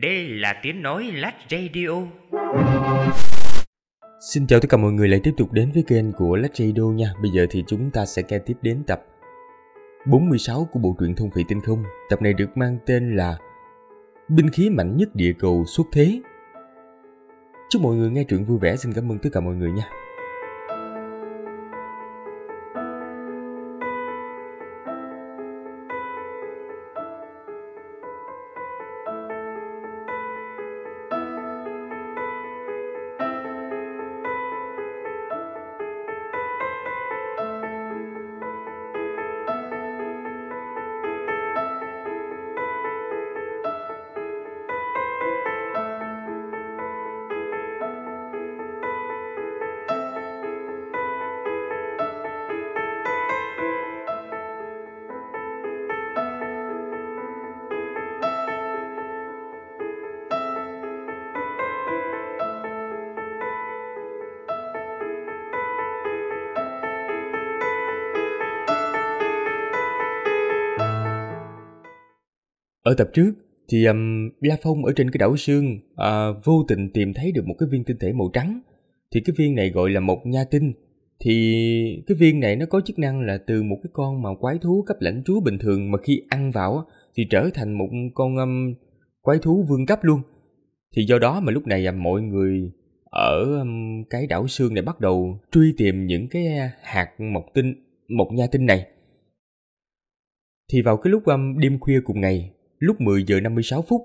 Đây là tiếng nói Lát Radio. Xin chào tất cả mọi người lại tiếp tục đến với kênh của Lát Radio nha. Bây giờ thì chúng ta sẽ nghe tiếp đến tập 46 của bộ truyện Thông Phị Tinh Không. Tập này được mang tên là Binh khí mạnh nhất địa cầu xuất thế. Chúc mọi người nghe truyện vui vẻ. Xin cảm ơn tất cả mọi người nha. Ở tập trước thì um, La Phong ở trên cái đảo xương uh, à, vô tình tìm thấy được một cái viên tinh thể màu trắng. Thì cái viên này gọi là một nha tinh. Thì cái viên này nó có chức năng là từ một cái con mà quái thú cấp lãnh chúa bình thường mà khi ăn vào thì trở thành một con um, quái thú vương cấp luôn. Thì do đó mà lúc này um, mọi người ở um, cái đảo xương này bắt đầu truy tìm những cái hạt mộc tinh, mộc nha tinh này. Thì vào cái lúc um, đêm khuya cùng ngày lúc 10 giờ 56 phút,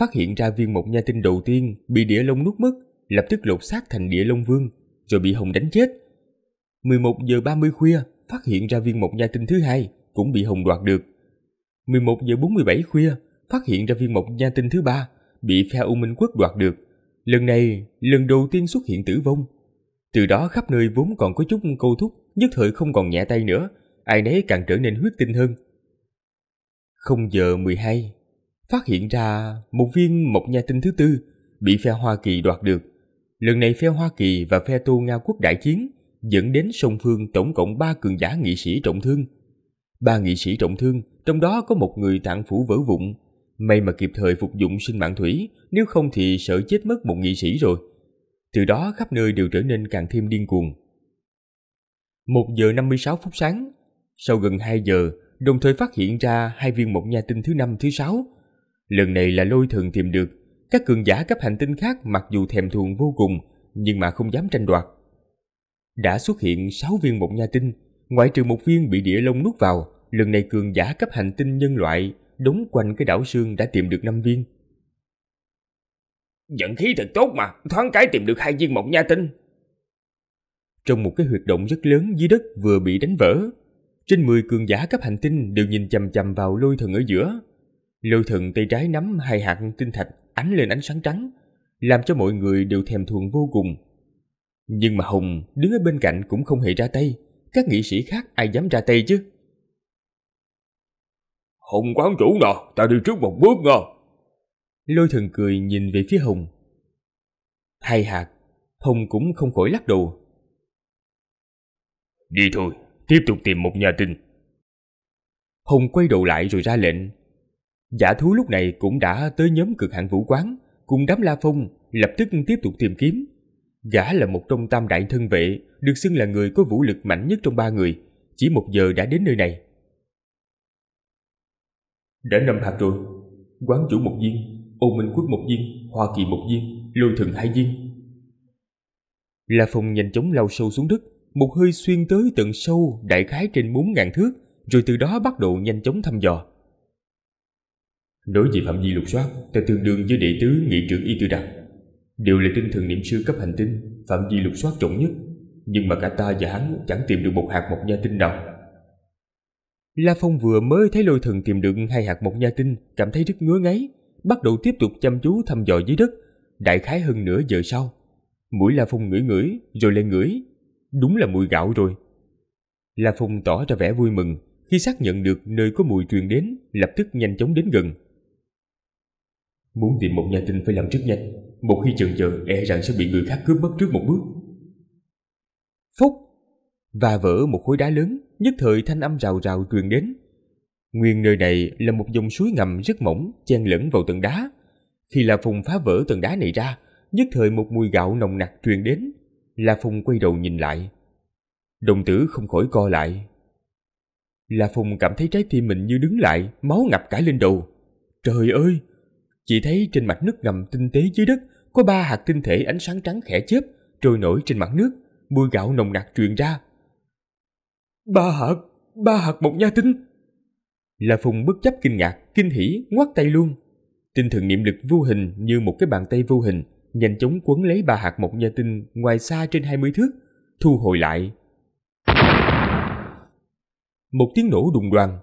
phát hiện ra viên một nha tinh đầu tiên bị địa long nuốt mất, lập tức lột xác thành địa long vương, rồi bị Hồng đánh chết. 11 giờ 30 khuya, phát hiện ra viên một nha tinh thứ hai cũng bị Hồng đoạt được. 11 giờ 47 khuya, phát hiện ra viên mộc nha tinh thứ ba bị phe U Minh Quốc đoạt được. Lần này, lần đầu tiên xuất hiện tử vong. Từ đó khắp nơi vốn còn có chút câu thúc, nhất thời không còn nhẹ tay nữa, ai nấy càng trở nên huyết tinh hơn. 0 giờ 12, phát hiện ra một viên một nhà tinh thứ tư bị phe Hoa Kỳ đoạt được. Lần này phe Hoa Kỳ và phe Tô Nga quốc đại chiến dẫn đến song phương tổng cộng ba cường giả nghị sĩ trọng thương. Ba nghị sĩ trọng thương, trong đó có một người tạng phủ vỡ vụn. May mà kịp thời phục dụng sinh mạng thủy, nếu không thì sợ chết mất một nghị sĩ rồi. Từ đó khắp nơi đều trở nên càng thêm điên cuồng. 1 giờ 56 phút sáng, sau gần 2 giờ, đồng thời phát hiện ra hai viên một nha tinh thứ năm thứ sáu Lần này là lôi thần tìm được, các cường giả cấp hành tinh khác mặc dù thèm thuồng vô cùng, nhưng mà không dám tranh đoạt. Đã xuất hiện sáu viên mộng nha tinh, ngoại trừ một viên bị địa lông nuốt vào, lần này cường giả cấp hành tinh nhân loại đóng quanh cái đảo sương đã tìm được năm viên. Vận khí thật tốt mà, thoáng cái tìm được hai viên mộng nha tinh. Trong một cái huyệt động rất lớn dưới đất vừa bị đánh vỡ, trên 10 cường giả cấp hành tinh đều nhìn chằm chằm vào lôi thần ở giữa, Lưu thần tay trái nắm hai hạt tinh thạch ánh lên ánh sáng trắng, làm cho mọi người đều thèm thuồng vô cùng. Nhưng mà Hùng đứng ở bên cạnh cũng không hề ra tay, các nghị sĩ khác ai dám ra tay chứ? Hùng quán chủ nè, ta đi trước một bước ngờ. Lôi thần cười nhìn về phía Hùng. Hai hạt, Hùng cũng không khỏi lắc đầu. Đi thôi, tiếp tục tìm một nhà tình. Hùng quay đầu lại rồi ra lệnh. Giả thú lúc này cũng đã tới nhóm cực hạn vũ quán, cùng đám La Phong lập tức tiếp tục tìm kiếm. Gã là một trong tam đại thân vệ, được xưng là người có vũ lực mạnh nhất trong ba người, chỉ một giờ đã đến nơi này. Đã năm hạt rồi, quán chủ một viên, ô minh quốc một viên, hoa kỳ một viên, lôi thần hai viên. La Phong nhanh chóng lao sâu xuống đất, một hơi xuyên tới tận sâu đại khái trên 4.000 thước, rồi từ đó bắt đầu nhanh chóng thăm dò. Nói về phạm vi lục soát ta tương đương với đệ tứ nghị trưởng Y Tư Đặc Đều là tinh thần niệm sư cấp hành tinh Phạm vi lục soát rộng nhất Nhưng mà cả ta và hắn chẳng tìm được một hạt mộc nha tinh nào La Phong vừa mới thấy lôi thần tìm được hai hạt mộc nha tinh Cảm thấy rất ngứa ngáy Bắt đầu tiếp tục chăm chú thăm dò dưới đất Đại khái hơn nửa giờ sau Mũi La Phong ngửi ngửi rồi lên ngửi Đúng là mùi gạo rồi La Phong tỏ ra vẻ vui mừng Khi xác nhận được nơi có mùi truyền đến Lập tức nhanh chóng đến gần Muốn tìm một nhà tin phải làm rất nhanh Một khi chần chờ e rằng sẽ bị người khác cướp mất trước một bước Phúc Và vỡ một khối đá lớn Nhất thời thanh âm rào rào truyền đến Nguyên nơi này là một dòng suối ngầm rất mỏng chen lẫn vào tầng đá Khi La Phùng phá vỡ tầng đá này ra Nhất thời một mùi gạo nồng nặc truyền đến La Phùng quay đầu nhìn lại Đồng tử không khỏi co lại La Phùng cảm thấy trái tim mình như đứng lại Máu ngập cả lên đầu Trời ơi chỉ thấy trên mặt nước ngầm tinh tế dưới đất có ba hạt tinh thể ánh sáng trắng khẽ chớp trôi nổi trên mặt nước, mùi gạo nồng nặc truyền ra. Ba hạt, ba hạt một nha tinh. là Phùng bất chấp kinh ngạc, kinh hỉ, ngoắt tay luôn. Tinh thần niệm lực vô hình như một cái bàn tay vô hình, nhanh chóng quấn lấy ba hạt một nha tinh ngoài xa trên hai mươi thước, thu hồi lại. Một tiếng nổ đùng đoàng,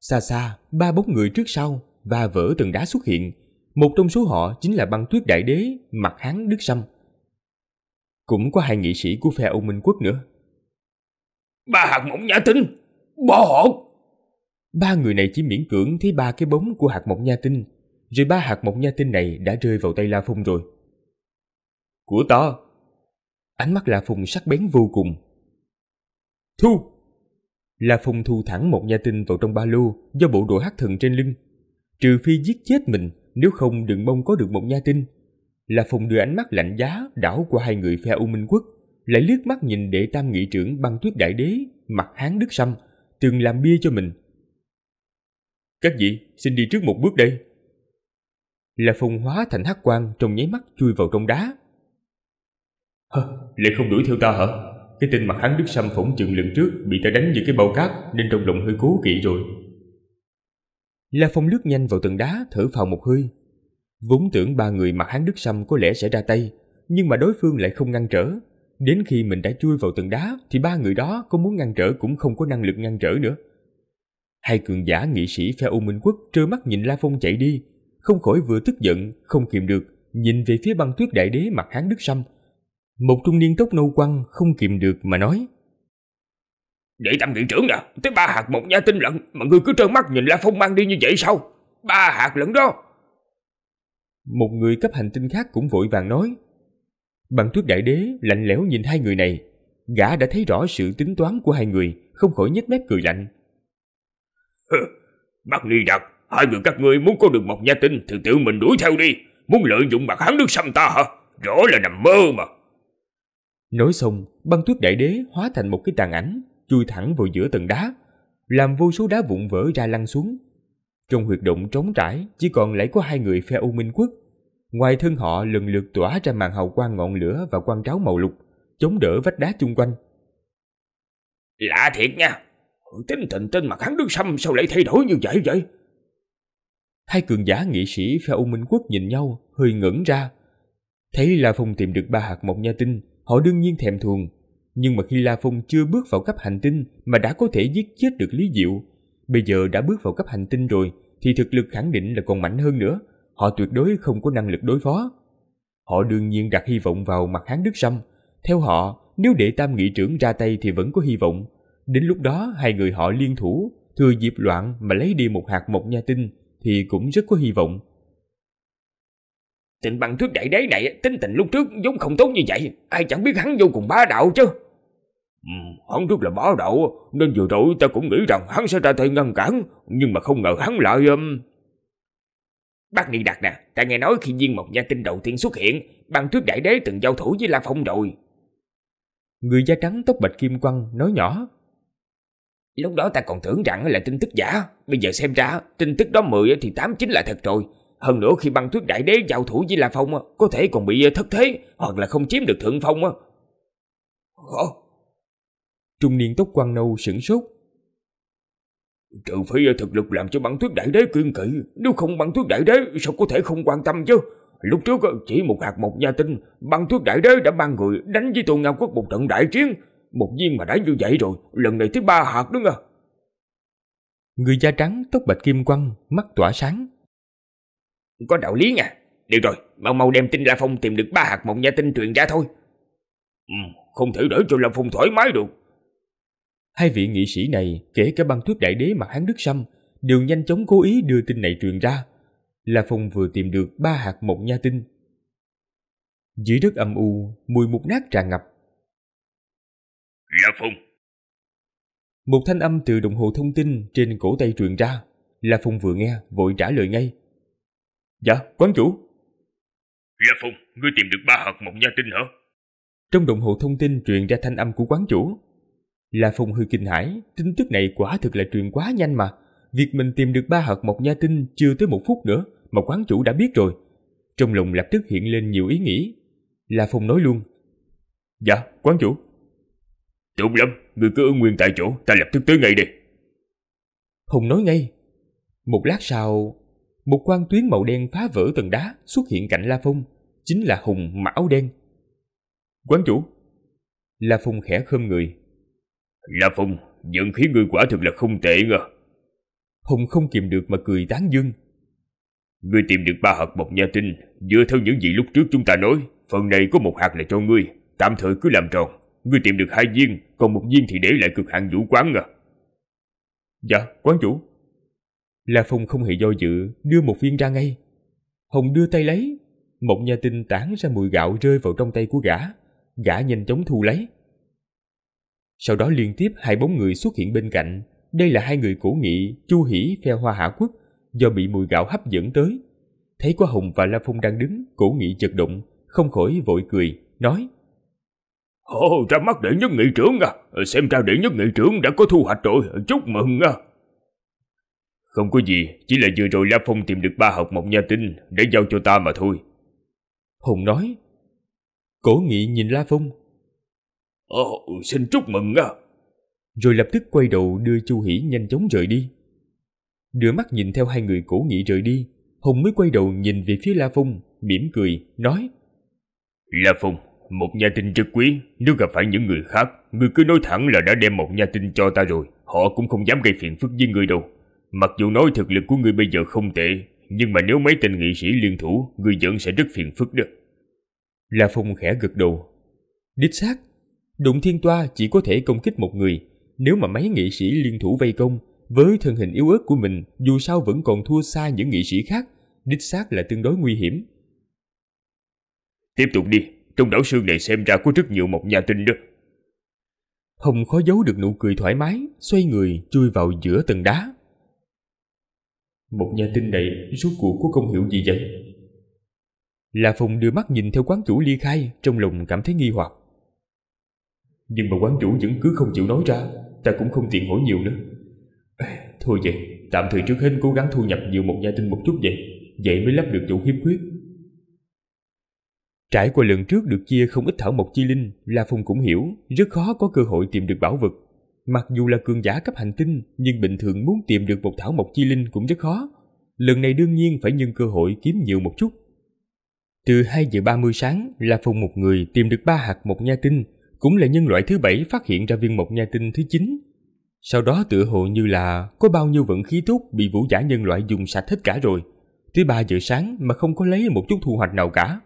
xa xa ba bóng người trước sau va vỡ từng đá xuất hiện, một trong số họ chính là băng tuyết đại đế mặt hán Đức Sâm. Cũng có hai nghị sĩ của phe ông Minh Quốc nữa. Ba hạt mộng nhã tinh, bỏ hộn. Ba người này chỉ miễn cưỡng thấy ba cái bóng của hạt mộng nha tinh, rồi ba hạt mộng nha tinh này đã rơi vào tay La Phong rồi. Của ta. Ánh mắt La Phong sắc bén vô cùng. Thu. La Phong thu thẳng một nha tinh vào trong ba lô do bộ đồ hắc thần trên lưng. Trừ phi giết chết mình nếu không đừng mong có được một nha tinh. Là phòng đưa ánh mắt lạnh giá đảo qua hai người phe U Minh Quốc, lại liếc mắt nhìn đệ tam nghị trưởng băng tuyết đại đế, mặt hán đức sâm, từng làm bia cho mình. Các vị, xin đi trước một bước đây. Là phòng hóa thành hắc quang trong nháy mắt chui vào trong đá. Hơ, lại không đuổi theo ta hả? Cái tên mặt hán Đức Sâm phỏng chừng lần trước bị ta đánh như cái bao cát nên trong lòng hơi cố kỵ rồi. La Phong lướt nhanh vào tầng đá thở phào một hơi. Vốn tưởng ba người mặc hán đức sâm có lẽ sẽ ra tay, nhưng mà đối phương lại không ngăn trở. Đến khi mình đã chui vào tầng đá thì ba người đó có muốn ngăn trở cũng không có năng lực ngăn trở nữa. Hai cường giả nghị sĩ phe U Minh Quốc trơ mắt nhìn La Phong chạy đi, không khỏi vừa tức giận, không kiềm được, nhìn về phía băng tuyết đại đế mặt hán đức sâm. Một trung niên tóc nâu quăng không kiềm được mà nói Vậy tam viện trưởng nè, à, tới ba hạt một nha tinh lận mà ngươi cứ trơ mắt nhìn La Phong mang đi như vậy sao? Ba hạt lận đó. Một người cấp hành tinh khác cũng vội vàng nói. Bằng tuyết đại đế lạnh lẽo nhìn hai người này, gã đã thấy rõ sự tính toán của hai người, không khỏi nhếch mép cười lạnh. Bác Ni Đạt, hai người các ngươi muốn có được một nha tinh thì tự mình đuổi theo đi, muốn lợi dụng mặt hắn nước xăm ta hả? Rõ là nằm mơ mà. Nói xong, băng tuyết đại đế hóa thành một cái tàn ảnh, chui thẳng vào giữa tầng đá, làm vô số đá vụn vỡ ra lăn xuống. Trong huyệt động trống trải chỉ còn lại có hai người phe U Minh Quốc. Ngoài thân họ lần lượt tỏa ra màn hào quang ngọn lửa và quang tráo màu lục, chống đỡ vách đá chung quanh. Lạ thiệt nha, tính tình trên mặt hắn đứng xăm sao lại thay đổi như vậy vậy? Hai cường giả nghị sĩ phe U Minh Quốc nhìn nhau, hơi ngẩn ra. Thấy là Phong tìm được ba hạt mộc nha tinh, họ đương nhiên thèm thuồng, nhưng mà khi La Phong chưa bước vào cấp hành tinh mà đã có thể giết chết được Lý Diệu, bây giờ đã bước vào cấp hành tinh rồi thì thực lực khẳng định là còn mạnh hơn nữa, họ tuyệt đối không có năng lực đối phó. Họ đương nhiên đặt hy vọng vào mặt Hán Đức Sâm, theo họ, nếu để Tam Nghị trưởng ra tay thì vẫn có hy vọng. Đến lúc đó hai người họ liên thủ, thừa dịp loạn mà lấy đi một hạt mộc nha tinh thì cũng rất có hy vọng. Tình bằng thước đại đế này tính tình lúc trước vốn không tốt như vậy, ai chẳng biết hắn vô cùng bá đạo chứ. Ừ, hắn rất là bá đạo, nên vừa rồi ta cũng nghĩ rằng hắn sẽ ra tay ngăn cản, nhưng mà không ngờ hắn lại... Um, Bác Nghị Đạt nè, ta nghe nói khi viên một gia tinh đầu tiên xuất hiện, ban trước đại đế từng giao thủ với La Phong rồi. Người da trắng tóc bạch kim quăng nói nhỏ. Lúc đó ta còn tưởng rằng là tin tức giả, bây giờ xem ra tin tức đó 10 thì 8 chính là thật rồi. Hơn nữa khi băng tuyết đại đế giao thủ với La Phong có thể còn bị thất thế hoặc là không chiếm được thượng phong. Ồ, trung niên tóc quăng nâu sửng sốt. Trừ phi thực lực làm cho băng tuyết đại đế kiên kỵ, nếu không băng tuyết đại đế sao có thể không quan tâm chứ? Lúc trước ờ, chỉ một hạt một nha tinh, băng tuyết đại đế đã mang người đánh với tôn ngao quốc một trận đại chiến. Một viên mà đã như vậy rồi, lần này tới ba hạt đúng không? À? Người da trắng, tóc bạch kim quăng, mắt tỏa sáng. Có đạo lý nha. Được rồi, mau mau đem tin La Phong tìm được ba hạt mộng nha tinh truyền ra thôi. Ừ, không thể để cho La Phong thoải mái được. Hai vị nghị sĩ này, kể cả băng thuyết đại đế mặt hán Đức Sâm, đều nhanh chóng cố ý đưa tin này truyền ra. là Phong vừa tìm được ba hạt một nha tinh. Dưới đất âm u, mùi mục nát tràn ngập. là Phong! Một thanh âm từ đồng hồ thông tin trên cổ tay truyền ra. là Phong vừa nghe, vội trả lời ngay. Dạ, quán chủ. là Phong, ngươi tìm được ba hạt một nha tinh hả? Trong đồng hồ thông tin truyền ra thanh âm của quán chủ. La Phong hơi kinh hãi, tin tức này quả thực là truyền quá nhanh mà. Việc mình tìm được ba hạt mộc nha tinh chưa tới một phút nữa mà quán chủ đã biết rồi. Trong lòng lập tức hiện lên nhiều ý nghĩ. La Phong nói luôn. Dạ, quán chủ. Tốt lắm, người cứ ứng nguyên tại chỗ, ta lập tức tới ngay đi. Hùng nói ngay. Một lát sau, một quan tuyến màu đen phá vỡ tầng đá xuất hiện cạnh La Phong. Chính là Hùng mặc áo đen. Quán chủ. La Phong khẽ khom người, La Phong, vận khí ngươi quả thực là không tệ ngờ. Hùng không kìm được mà cười tán dương. Ngươi tìm được ba hạt bọc nha tinh, dựa theo những gì lúc trước chúng ta nói, phần này có một hạt là cho ngươi, tạm thời cứ làm tròn. Ngươi tìm được hai viên, còn một viên thì để lại cực hạn vũ quán ngờ. Dạ, quán chủ. La Phong không hề do dự, đưa một viên ra ngay. Hồng đưa tay lấy, một nha tinh tản ra mùi gạo rơi vào trong tay của gã. Gã nhanh chóng thu lấy. Sau đó liên tiếp hai bóng người xuất hiện bên cạnh. Đây là hai người cũ nghị, Chu Hỷ, phe hoa hạ quốc, do bị mùi gạo hấp dẫn tới. Thấy có Hùng và La Phong đang đứng, cũ nghị chật động, không khỏi vội cười, nói Ồ, ra mắt đệ nhất nghị trưởng à, xem ra đệ nhất nghị trưởng đã có thu hoạch rồi, chúc mừng à. Không có gì, chỉ là vừa rồi La Phong tìm được ba học mộng nha tinh để giao cho ta mà thôi. Hùng nói. Cổ nghị nhìn La Phong, Ồ, ờ, xin chúc mừng à. Rồi lập tức quay đầu đưa Chu Hỷ nhanh chóng rời đi. Đưa mắt nhìn theo hai người cổ nghị rời đi, Hùng mới quay đầu nhìn về phía La Phong, mỉm cười, nói. La Phong, một nhà tinh rất quý, nếu gặp phải những người khác, người cứ nói thẳng là đã đem một nhà tinh cho ta rồi, họ cũng không dám gây phiền phức với người đâu. Mặc dù nói thực lực của người bây giờ không tệ, nhưng mà nếu mấy tên nghị sĩ liên thủ, người vẫn sẽ rất phiền phức đó. La Phong khẽ gật đầu. Đích xác, Đụng thiên toa chỉ có thể công kích một người, nếu mà mấy nghị sĩ liên thủ vây công, với thân hình yếu ớt của mình dù sao vẫn còn thua xa những nghị sĩ khác, đích xác là tương đối nguy hiểm. Tiếp tục đi, trong đảo sương này xem ra có rất nhiều mộc nhà tinh đó. Hồng khó giấu được nụ cười thoải mái, xoay người chui vào giữa tầng đá. Một nhà tinh này rốt cuộc có công hiệu gì vậy? Là Phùng đưa mắt nhìn theo quán chủ ly khai, trong lòng cảm thấy nghi hoặc. Nhưng mà quán chủ vẫn cứ không chịu nói ra Ta cũng không tiện hỏi nhiều nữa Thôi vậy Tạm thời trước hết cố gắng thu nhập nhiều một gia tin một chút vậy Vậy mới lắp được vụ khiếm khuyết Trải qua lần trước được chia không ít thảo mộc chi linh La Phong cũng hiểu Rất khó có cơ hội tìm được bảo vật Mặc dù là cường giả cấp hành tinh Nhưng bình thường muốn tìm được một thảo mộc chi linh cũng rất khó Lần này đương nhiên phải nhân cơ hội kiếm nhiều một chút từ 2 giờ 30 sáng, La Phong một người tìm được ba hạt một nha tinh, cũng là nhân loại thứ bảy phát hiện ra viên mộc nha tinh thứ chín. Sau đó tựa hồ như là có bao nhiêu vận khí tốt bị vũ giả nhân loại dùng sạch hết cả rồi. Tới ba giờ sáng mà không có lấy một chút thu hoạch nào cả.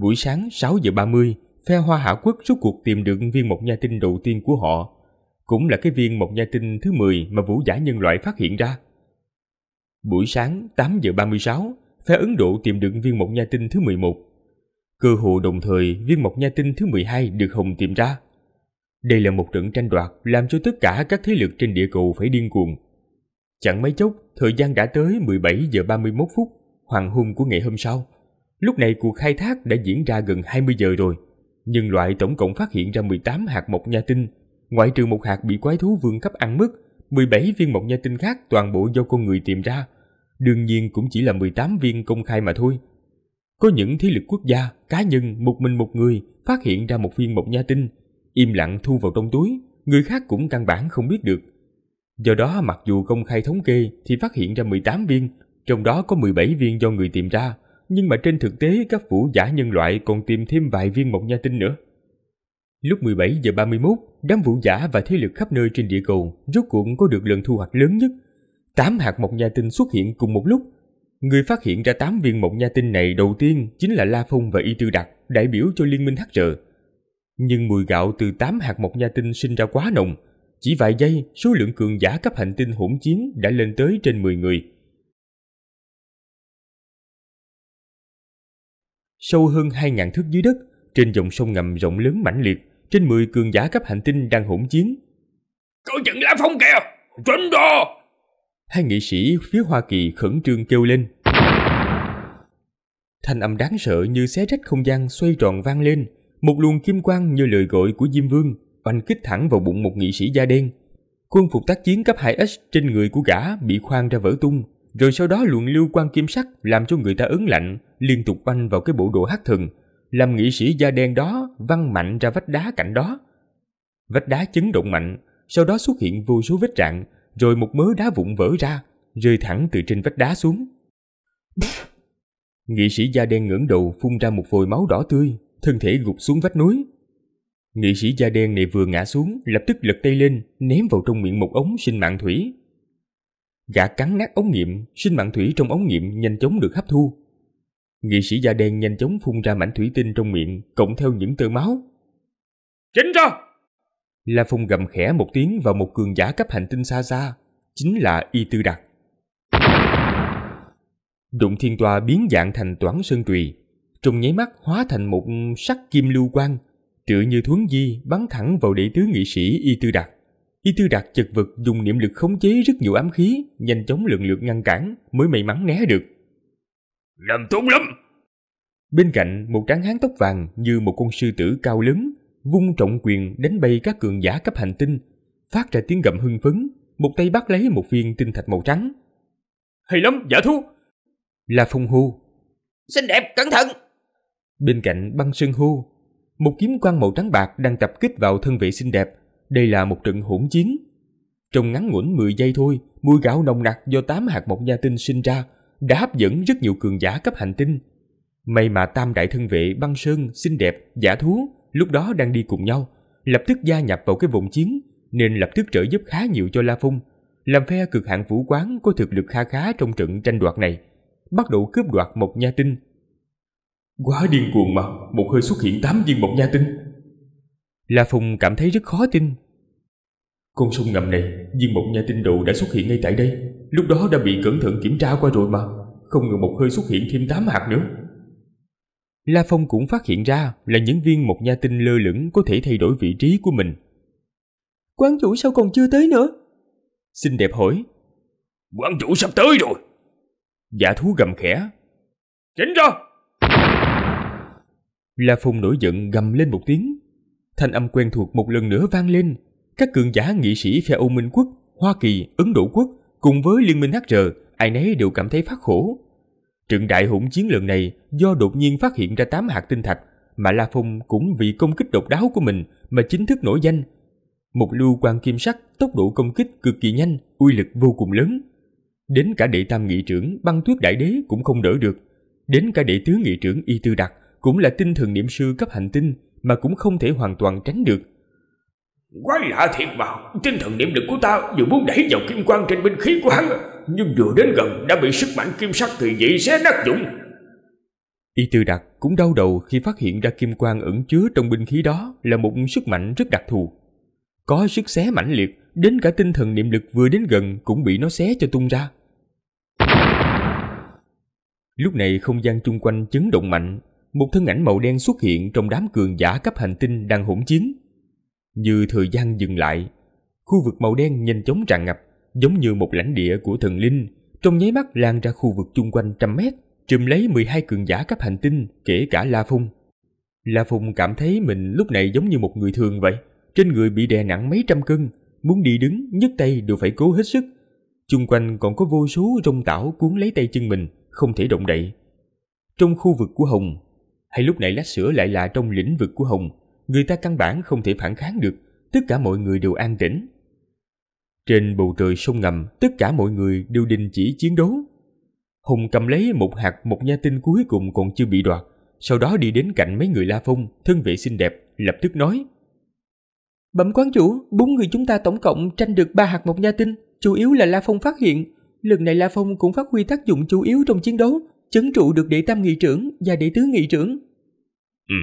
Buổi sáng sáu giờ ba mươi, phe Hoa Hạ Quốc rốt cuộc tìm được viên mộc nha tinh đầu tiên của họ. Cũng là cái viên mộc nha tinh thứ mười mà vũ giả nhân loại phát hiện ra. Buổi sáng tám giờ ba mươi sáu, phe Ấn Độ tìm được viên mộc nha tinh thứ mười một. Cơ hồ đồng thời viên mộc nha tinh thứ 12 được Hồng tìm ra. Đây là một trận tranh đoạt làm cho tất cả các thế lực trên địa cầu phải điên cuồng. Chẳng mấy chốc, thời gian đã tới 17 giờ 31 phút, hoàng hôn của ngày hôm sau. Lúc này cuộc khai thác đã diễn ra gần 20 giờ rồi. Nhân loại tổng cộng phát hiện ra 18 hạt mộc nha tinh, ngoại trừ một hạt bị quái thú vương cấp ăn mất, 17 viên mộc nha tinh khác toàn bộ do con người tìm ra. Đương nhiên cũng chỉ là 18 viên công khai mà thôi. Có những thế lực quốc gia, cá nhân một mình một người phát hiện ra một viên mộc nha tinh, im lặng thu vào trong túi, người khác cũng căn bản không biết được. Do đó mặc dù công khai thống kê thì phát hiện ra 18 viên, trong đó có 17 viên do người tìm ra, nhưng mà trên thực tế các vũ giả nhân loại còn tìm thêm vài viên mộc nha tinh nữa. Lúc 17 giờ 31, đám vũ giả và thế lực khắp nơi trên địa cầu rốt cuộc có được lần thu hoạch lớn nhất. 8 hạt mộc nha tinh xuất hiện cùng một lúc, Người phát hiện ra tám viên mộng nha tinh này đầu tiên chính là La Phong và Y Tư Đạt đại biểu cho Liên minh Hắc HR. Nhưng mùi gạo từ tám hạt mộng nha tinh sinh ra quá nồng. Chỉ vài giây, số lượng cường giả cấp hành tinh hỗn chiến đã lên tới trên 10 người. Sâu hơn 2.000 thước dưới đất, trên dòng sông ngầm rộng lớn mãnh liệt, trên 10 cường giả cấp hành tinh đang hỗn chiến. Coi chừng La phong kìa! Tránh đó! hai nghị sĩ phía Hoa Kỳ khẩn trương kêu lên. Thanh âm đáng sợ như xé rách không gian xoay tròn vang lên, một luồng kim quang như lời gọi của Diêm Vương oanh kích thẳng vào bụng một nghị sĩ da đen. Quân phục tác chiến cấp 2X trên người của gã bị khoan ra vỡ tung, rồi sau đó luồng lưu quang kim sắc làm cho người ta ớn lạnh, liên tục oanh vào cái bộ đồ hắc thần, làm nghị sĩ da đen đó văng mạnh ra vách đá cạnh đó. Vách đá chấn động mạnh, sau đó xuất hiện vô số vết rạn, rồi một mớ đá vụn vỡ ra, rơi thẳng từ trên vách đá xuống. Nghị sĩ da đen ngẩng đầu phun ra một vòi máu đỏ tươi, thân thể gục xuống vách núi. Nghị sĩ da đen này vừa ngã xuống, lập tức lật tay lên, ném vào trong miệng một ống sinh mạng thủy. Gã cắn nát ống nghiệm, sinh mạng thủy trong ống nghiệm nhanh chóng được hấp thu. Nghị sĩ da đen nhanh chóng phun ra mảnh thủy tinh trong miệng, cộng theo những tơ máu. Chính ra! La Phong gầm khẽ một tiếng vào một cường giả cấp hành tinh xa xa, chính là Y Tư Đạt. Đụng thiên tòa biến dạng thành toán sơn trùy, trong nháy mắt hóa thành một sắc kim lưu quang, tựa như thuấn di bắn thẳng vào đệ tứ nghị sĩ Y Tư Đạt. Y Tư Đạt chật vật dùng niệm lực khống chế rất nhiều ám khí, nhanh chóng lượng lượt ngăn cản, mới may mắn né được. Làm tốt lắm! Bên cạnh, một tráng hán tóc vàng như một con sư tử cao lớn, vung trọng quyền đánh bay các cường giả cấp hành tinh, phát ra tiếng gầm hưng phấn, một tay bắt lấy một viên tinh thạch màu trắng. Hay lắm, giả thú! la phong hô. Xinh đẹp, cẩn thận! Bên cạnh băng sơn hô, một kiếm quan màu trắng bạc đang tập kích vào thân vệ xinh đẹp. Đây là một trận hỗn chiến. Trong ngắn ngủn 10 giây thôi, mùi gạo nồng nặc do 8 hạt mộc gia tinh sinh ra đã hấp dẫn rất nhiều cường giả cấp hành tinh. May mà tam đại thân vệ băng sơn, xinh đẹp, giả thú lúc đó đang đi cùng nhau, lập tức gia nhập vào cái vùng chiến, nên lập tức trợ giúp khá nhiều cho La Phung, làm phe cực hạng vũ quán có thực lực kha khá trong trận tranh đoạt này, bắt đầu cướp đoạt một nha tinh. Quá điên cuồng mà, một hơi xuất hiện tám viên một nha tinh. La Phùng cảm thấy rất khó tin. Con sông ngầm này, viên một nha tinh đồ đã xuất hiện ngay tại đây, lúc đó đã bị cẩn thận kiểm tra qua rồi mà, không ngờ một hơi xuất hiện thêm tám hạt nữa. La Phong cũng phát hiện ra là những viên một nha tinh lơ lửng có thể thay đổi vị trí của mình. Quán chủ sao còn chưa tới nữa? Xinh đẹp hỏi. Quán chủ sắp tới rồi. Giả thú gầm khẽ. Chỉnh ra! La Phong nổi giận gầm lên một tiếng. Thanh âm quen thuộc một lần nữa vang lên. Các cường giả nghị sĩ phe Âu Minh Quốc, Hoa Kỳ, Ấn Độ Quốc cùng với Liên minh HR ai nấy đều cảm thấy phát khổ Trận đại hỗn chiến lần này do đột nhiên phát hiện ra 8 hạt tinh thạch, mà La Phong cũng vì công kích độc đáo của mình mà chính thức nổi danh. Một lưu quan kim sắc, tốc độ công kích cực kỳ nhanh, uy lực vô cùng lớn. Đến cả đệ tam nghị trưởng băng tuyết đại đế cũng không đỡ được. Đến cả đệ tứ nghị trưởng y tư đặc cũng là tinh thần niệm sư cấp hành tinh mà cũng không thể hoàn toàn tránh được. Quái lạ thiệt mà, tinh thần niệm lực của ta vừa muốn đẩy vào kim quang trên binh khí của hắn, nhưng vừa đến gần đã bị sức mạnh kim sắc thì dị xé nát dụng. Y Tư Đạt cũng đau đầu khi phát hiện ra kim quang ẩn chứa trong binh khí đó là một sức mạnh rất đặc thù. Có sức xé mãnh liệt, đến cả tinh thần niệm lực vừa đến gần cũng bị nó xé cho tung ra. Lúc này không gian chung quanh chấn động mạnh, một thân ảnh màu đen xuất hiện trong đám cường giả cấp hành tinh đang hỗn chiến. Như thời gian dừng lại, khu vực màu đen nhanh chóng tràn ngập giống như một lãnh địa của thần linh, trong nháy mắt lan ra khu vực chung quanh trăm mét, trùm lấy 12 cường giả cấp hành tinh, kể cả La Phong. La Phong cảm thấy mình lúc này giống như một người thường vậy, trên người bị đè nặng mấy trăm cân, muốn đi đứng, nhấc tay đều phải cố hết sức. Chung quanh còn có vô số rong tảo cuốn lấy tay chân mình, không thể động đậy. Trong khu vực của Hồng, hay lúc này lát sữa lại là trong lĩnh vực của Hồng, người ta căn bản không thể phản kháng được, tất cả mọi người đều an tĩnh. Trên bầu trời sông ngầm, tất cả mọi người đều đình chỉ chiến đấu. Hùng cầm lấy một hạt một nha tinh cuối cùng còn chưa bị đoạt, sau đó đi đến cạnh mấy người La Phong, thân vệ xinh đẹp, lập tức nói. Bẩm quán chủ, bốn người chúng ta tổng cộng tranh được ba hạt một nha tinh, chủ yếu là La Phong phát hiện. Lần này La Phong cũng phát huy tác dụng chủ yếu trong chiến đấu, chấn trụ được đệ tam nghị trưởng và đệ tứ nghị trưởng. Ừ.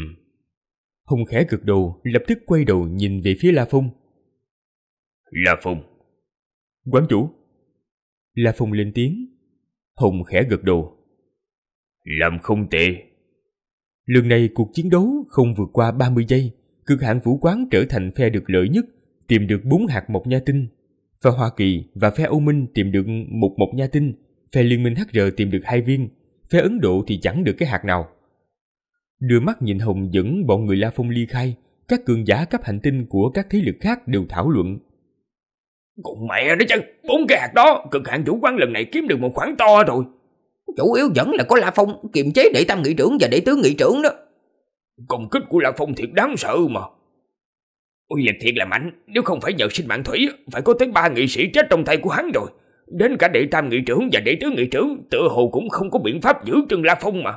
Hùng khẽ cực đầu, lập tức quay đầu nhìn về phía La Phong. La Phong, Quán chủ. La Phong lên tiếng. Hùng khẽ gật đầu. Làm không tệ. Lần này cuộc chiến đấu không vượt qua 30 giây, cực hạn vũ quán trở thành phe được lợi nhất, tìm được bốn hạt mộc nha tinh. Phe Hoa Kỳ và phe Âu Minh tìm được một mộc nha tinh, phe Liên minh HR tìm được hai viên, phe Ấn Độ thì chẳng được cái hạt nào. Đưa mắt nhìn Hùng dẫn bọn người La Phong ly khai, các cường giả cấp hành tinh của các thế lực khác đều thảo luận. Còn mẹ đó chứ, bốn cái hạt đó, cực hạn chủ quan lần này kiếm được một khoản to rồi. Chủ yếu vẫn là có La Phong kiềm chế đệ tam nghị trưởng và đệ tứ nghị trưởng đó. Công kích của La Phong thiệt đáng sợ mà. Uy lực thiệt là mạnh, nếu không phải nhờ sinh mạng thủy, phải có tới ba nghị sĩ chết trong tay của hắn rồi. Đến cả đệ tam nghị trưởng và đệ tứ nghị trưởng, tựa hồ cũng không có biện pháp giữ chân La Phong mà.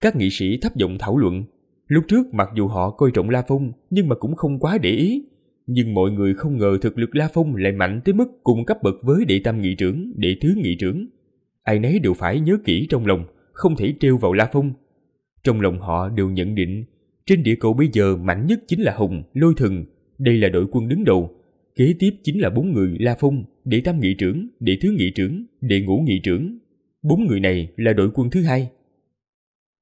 Các nghị sĩ thấp giọng thảo luận. Lúc trước mặc dù họ coi trọng La Phong, nhưng mà cũng không quá để ý, nhưng mọi người không ngờ thực lực La Phong lại mạnh tới mức cùng cấp bậc với đệ tam nghị trưởng, đệ thứ nghị trưởng. Ai nấy đều phải nhớ kỹ trong lòng, không thể trêu vào La Phong. Trong lòng họ đều nhận định, trên địa cầu bây giờ mạnh nhất chính là Hùng, Lôi Thần, đây là đội quân đứng đầu. Kế tiếp chính là bốn người La Phong, đệ tam nghị trưởng, đệ thứ nghị trưởng, đệ ngũ nghị trưởng. Bốn người này là đội quân thứ hai.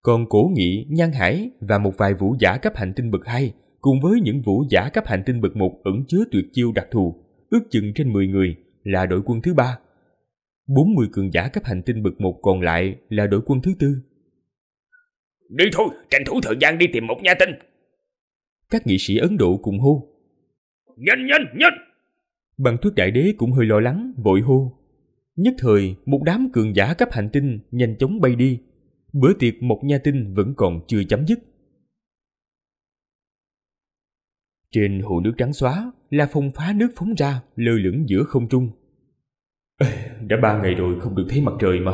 Còn Cổ Nghị, Nhan Hải và một vài vũ giả cấp hành tinh bậc hai – cùng với những vũ giả cấp hành tinh bậc một ẩn chứa tuyệt chiêu đặc thù, ước chừng trên 10 người là đội quân thứ ba. 40 cường giả cấp hành tinh bậc một còn lại là đội quân thứ tư. Đi thôi, tranh thủ thời gian đi tìm một nha tinh. Các nghị sĩ Ấn Độ cùng hô. Nhanh nhanh nhanh! Bằng thuyết đại đế cũng hơi lo lắng, vội hô. Nhất thời, một đám cường giả cấp hành tinh nhanh chóng bay đi. Bữa tiệc một nha tinh vẫn còn chưa chấm dứt. Trên hồ nước trắng xóa là phong phá nước phóng ra lơ lửng giữa không trung. Ê, đã ba ngày rồi không được thấy mặt trời mà.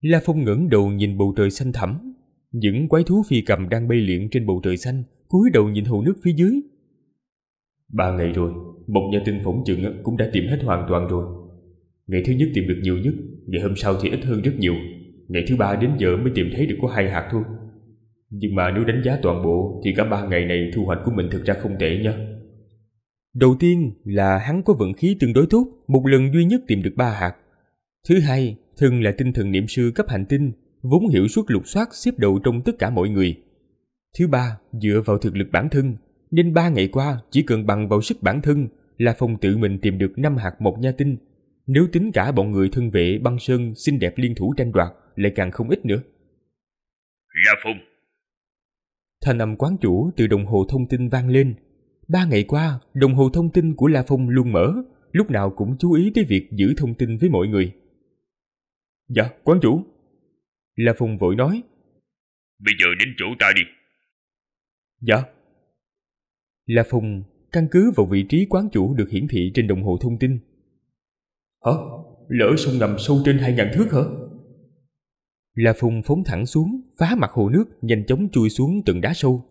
La Phong ngẩng đầu nhìn bầu trời xanh thẳm. Những quái thú phi cầm đang bay liệng trên bầu trời xanh, cúi đầu nhìn hồ nước phía dưới. Ba ngày rồi, một nhà tinh phỏng chừng cũng đã tìm hết hoàn toàn rồi. Ngày thứ nhất tìm được nhiều nhất, ngày hôm sau thì ít hơn rất nhiều. Ngày thứ ba đến giờ mới tìm thấy được có hai hạt thôi. Nhưng mà nếu đánh giá toàn bộ thì cả ba ngày này thu hoạch của mình thực ra không tệ nha. Đầu tiên là hắn có vận khí tương đối tốt, một lần duy nhất tìm được ba hạt. Thứ hai, thân là tinh thần niệm sư cấp hành tinh, vốn hiểu suốt lục soát xếp đầu trong tất cả mọi người. Thứ ba, dựa vào thực lực bản thân, nên ba ngày qua chỉ cần bằng vào sức bản thân là phòng tự mình tìm được năm hạt một nha tinh. Nếu tính cả bọn người thân vệ băng sơn xinh đẹp liên thủ tranh đoạt lại càng không ít nữa. La Phong, Thanh âm quán chủ từ đồng hồ thông tin vang lên. Ba ngày qua, đồng hồ thông tin của La Phong luôn mở, lúc nào cũng chú ý tới việc giữ thông tin với mọi người. Dạ, quán chủ. La Phong vội nói. Bây giờ đến chỗ ta đi. Dạ. La Phong căn cứ vào vị trí quán chủ được hiển thị trên đồng hồ thông tin. Hả? Lỡ sông ngầm sâu trên hai ngàn thước hả? La Phùng phóng thẳng xuống, phá mặt hồ nước, nhanh chóng chui xuống tầng đá sâu.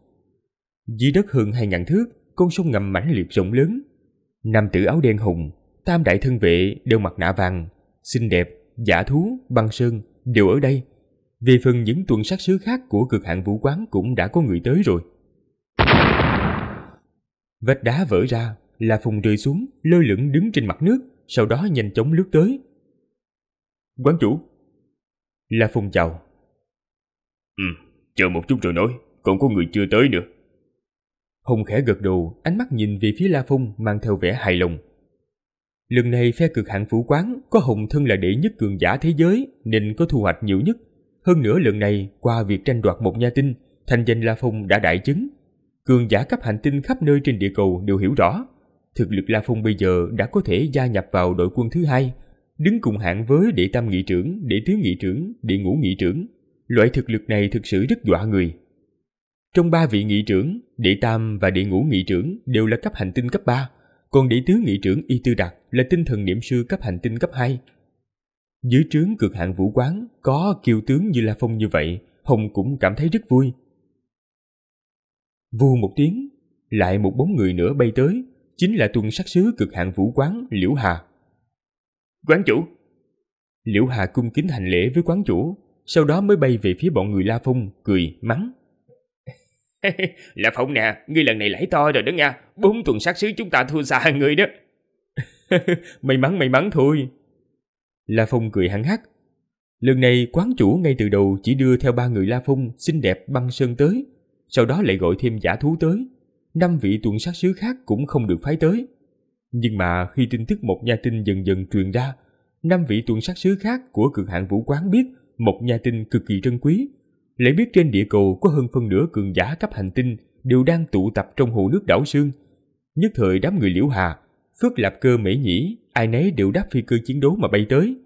Dưới đất hơn hai ngàn thước, con sông ngầm mãnh liệt rộng lớn. Nam tử áo đen hùng, tam đại thân vệ đeo mặt nạ vàng, xinh đẹp, giả thú, băng sơn đều ở đây. Về phần những tuần sát sứ khác của cực hạn vũ quán cũng đã có người tới rồi. Vách đá vỡ ra, là Phùng rơi xuống, lơ lửng đứng trên mặt nước, sau đó nhanh chóng lướt tới. Quán chủ, La Phong chào. Ừ, chờ một chút rồi nói, còn có người chưa tới nữa. Hùng khẽ gật đầu, ánh mắt nhìn về phía La Phong mang theo vẻ hài lòng. Lần này phe cực hạng phủ quán có Hùng thân là đệ nhất cường giả thế giới nên có thu hoạch nhiều nhất. Hơn nữa lần này, qua việc tranh đoạt một nha tinh, thành danh La Phong đã đại chứng. Cường giả cấp hành tinh khắp nơi trên địa cầu đều hiểu rõ. Thực lực La Phong bây giờ đã có thể gia nhập vào đội quân thứ hai đứng cùng hạng với đệ tam nghị trưởng, đệ tứ nghị trưởng, đệ ngũ nghị trưởng. Loại thực lực này thực sự rất dọa người. Trong ba vị nghị trưởng, đệ tam và đệ ngũ nghị trưởng đều là cấp hành tinh cấp 3, còn đệ tứ nghị trưởng Y Tư Đạt là tinh thần niệm sư cấp hành tinh cấp 2. Dưới trướng cực hạng vũ quán có kiều tướng như La Phong như vậy, Hồng cũng cảm thấy rất vui. Vù một tiếng, lại một bóng người nữa bay tới, chính là tuần sát sứ cực hạng vũ quán Liễu Hà. Quán chủ! Liễu Hà cung kính hành lễ với quán chủ, sau đó mới bay về phía bọn người La Phong, cười, mắng. La Phong nè, ngươi lần này lãi to rồi đó nha, bốn tuần sát sứ chúng ta thua xa người đó. may mắn may mắn thôi. La Phong cười hăng hắc. Lần này quán chủ ngay từ đầu chỉ đưa theo ba người La Phong xinh đẹp băng sơn tới, sau đó lại gọi thêm giả thú tới. Năm vị tuần sát sứ khác cũng không được phái tới. Nhưng mà khi tin tức một nha tinh dần dần truyền ra, năm vị tuần sát sứ khác của cực hạng vũ quán biết một nha tinh cực kỳ trân quý. Lại biết trên địa cầu có hơn phân nửa cường giả cấp hành tinh đều đang tụ tập trong hồ nước đảo sương. Nhất thời đám người liễu hà, phước lạp cơ mễ nhĩ, ai nấy đều đáp phi cơ chiến đấu mà bay tới.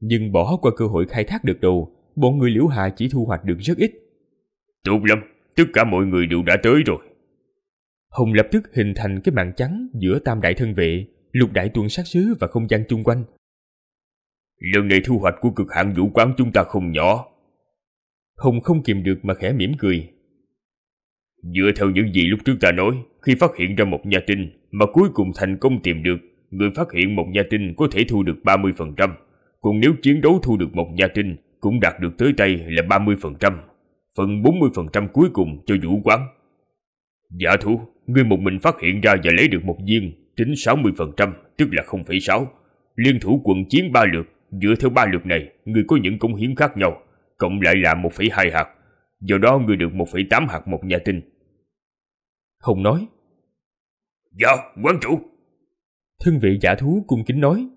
Nhưng bỏ qua cơ hội khai thác được đồ, bọn người liễu hà chỉ thu hoạch được rất ít. Tốt lắm, tất cả mọi người đều đã tới rồi. Hùng lập tức hình thành cái mạng trắng giữa tam đại thân vệ, lục đại tuần sát sứ và không gian chung quanh. Lần này thu hoạch của cực hạn vũ quán chúng ta không nhỏ. Hùng không kìm được mà khẽ mỉm cười. Dựa theo những gì lúc trước ta nói, khi phát hiện ra một nhà tinh mà cuối cùng thành công tìm được, người phát hiện một nhà tinh có thể thu được 30%, còn nếu chiến đấu thu được một nhà tinh cũng đạt được tới tay là 30%, phần 40% cuối cùng cho vũ quán. Giả thú, Ngươi một mình phát hiện ra và lấy được một viên, tính 60%, tức là 0,6. Liên thủ quận chiến 3 lượt, dựa theo 3 lượt này, ngươi có những cống hiến khác nhau, cộng lại là 1,2 hạt. Do đó ngươi được 1,8 hạt một nhà tinh. Hùng nói. Dạ, quán chủ. Thân vị giả thú cung kính nói.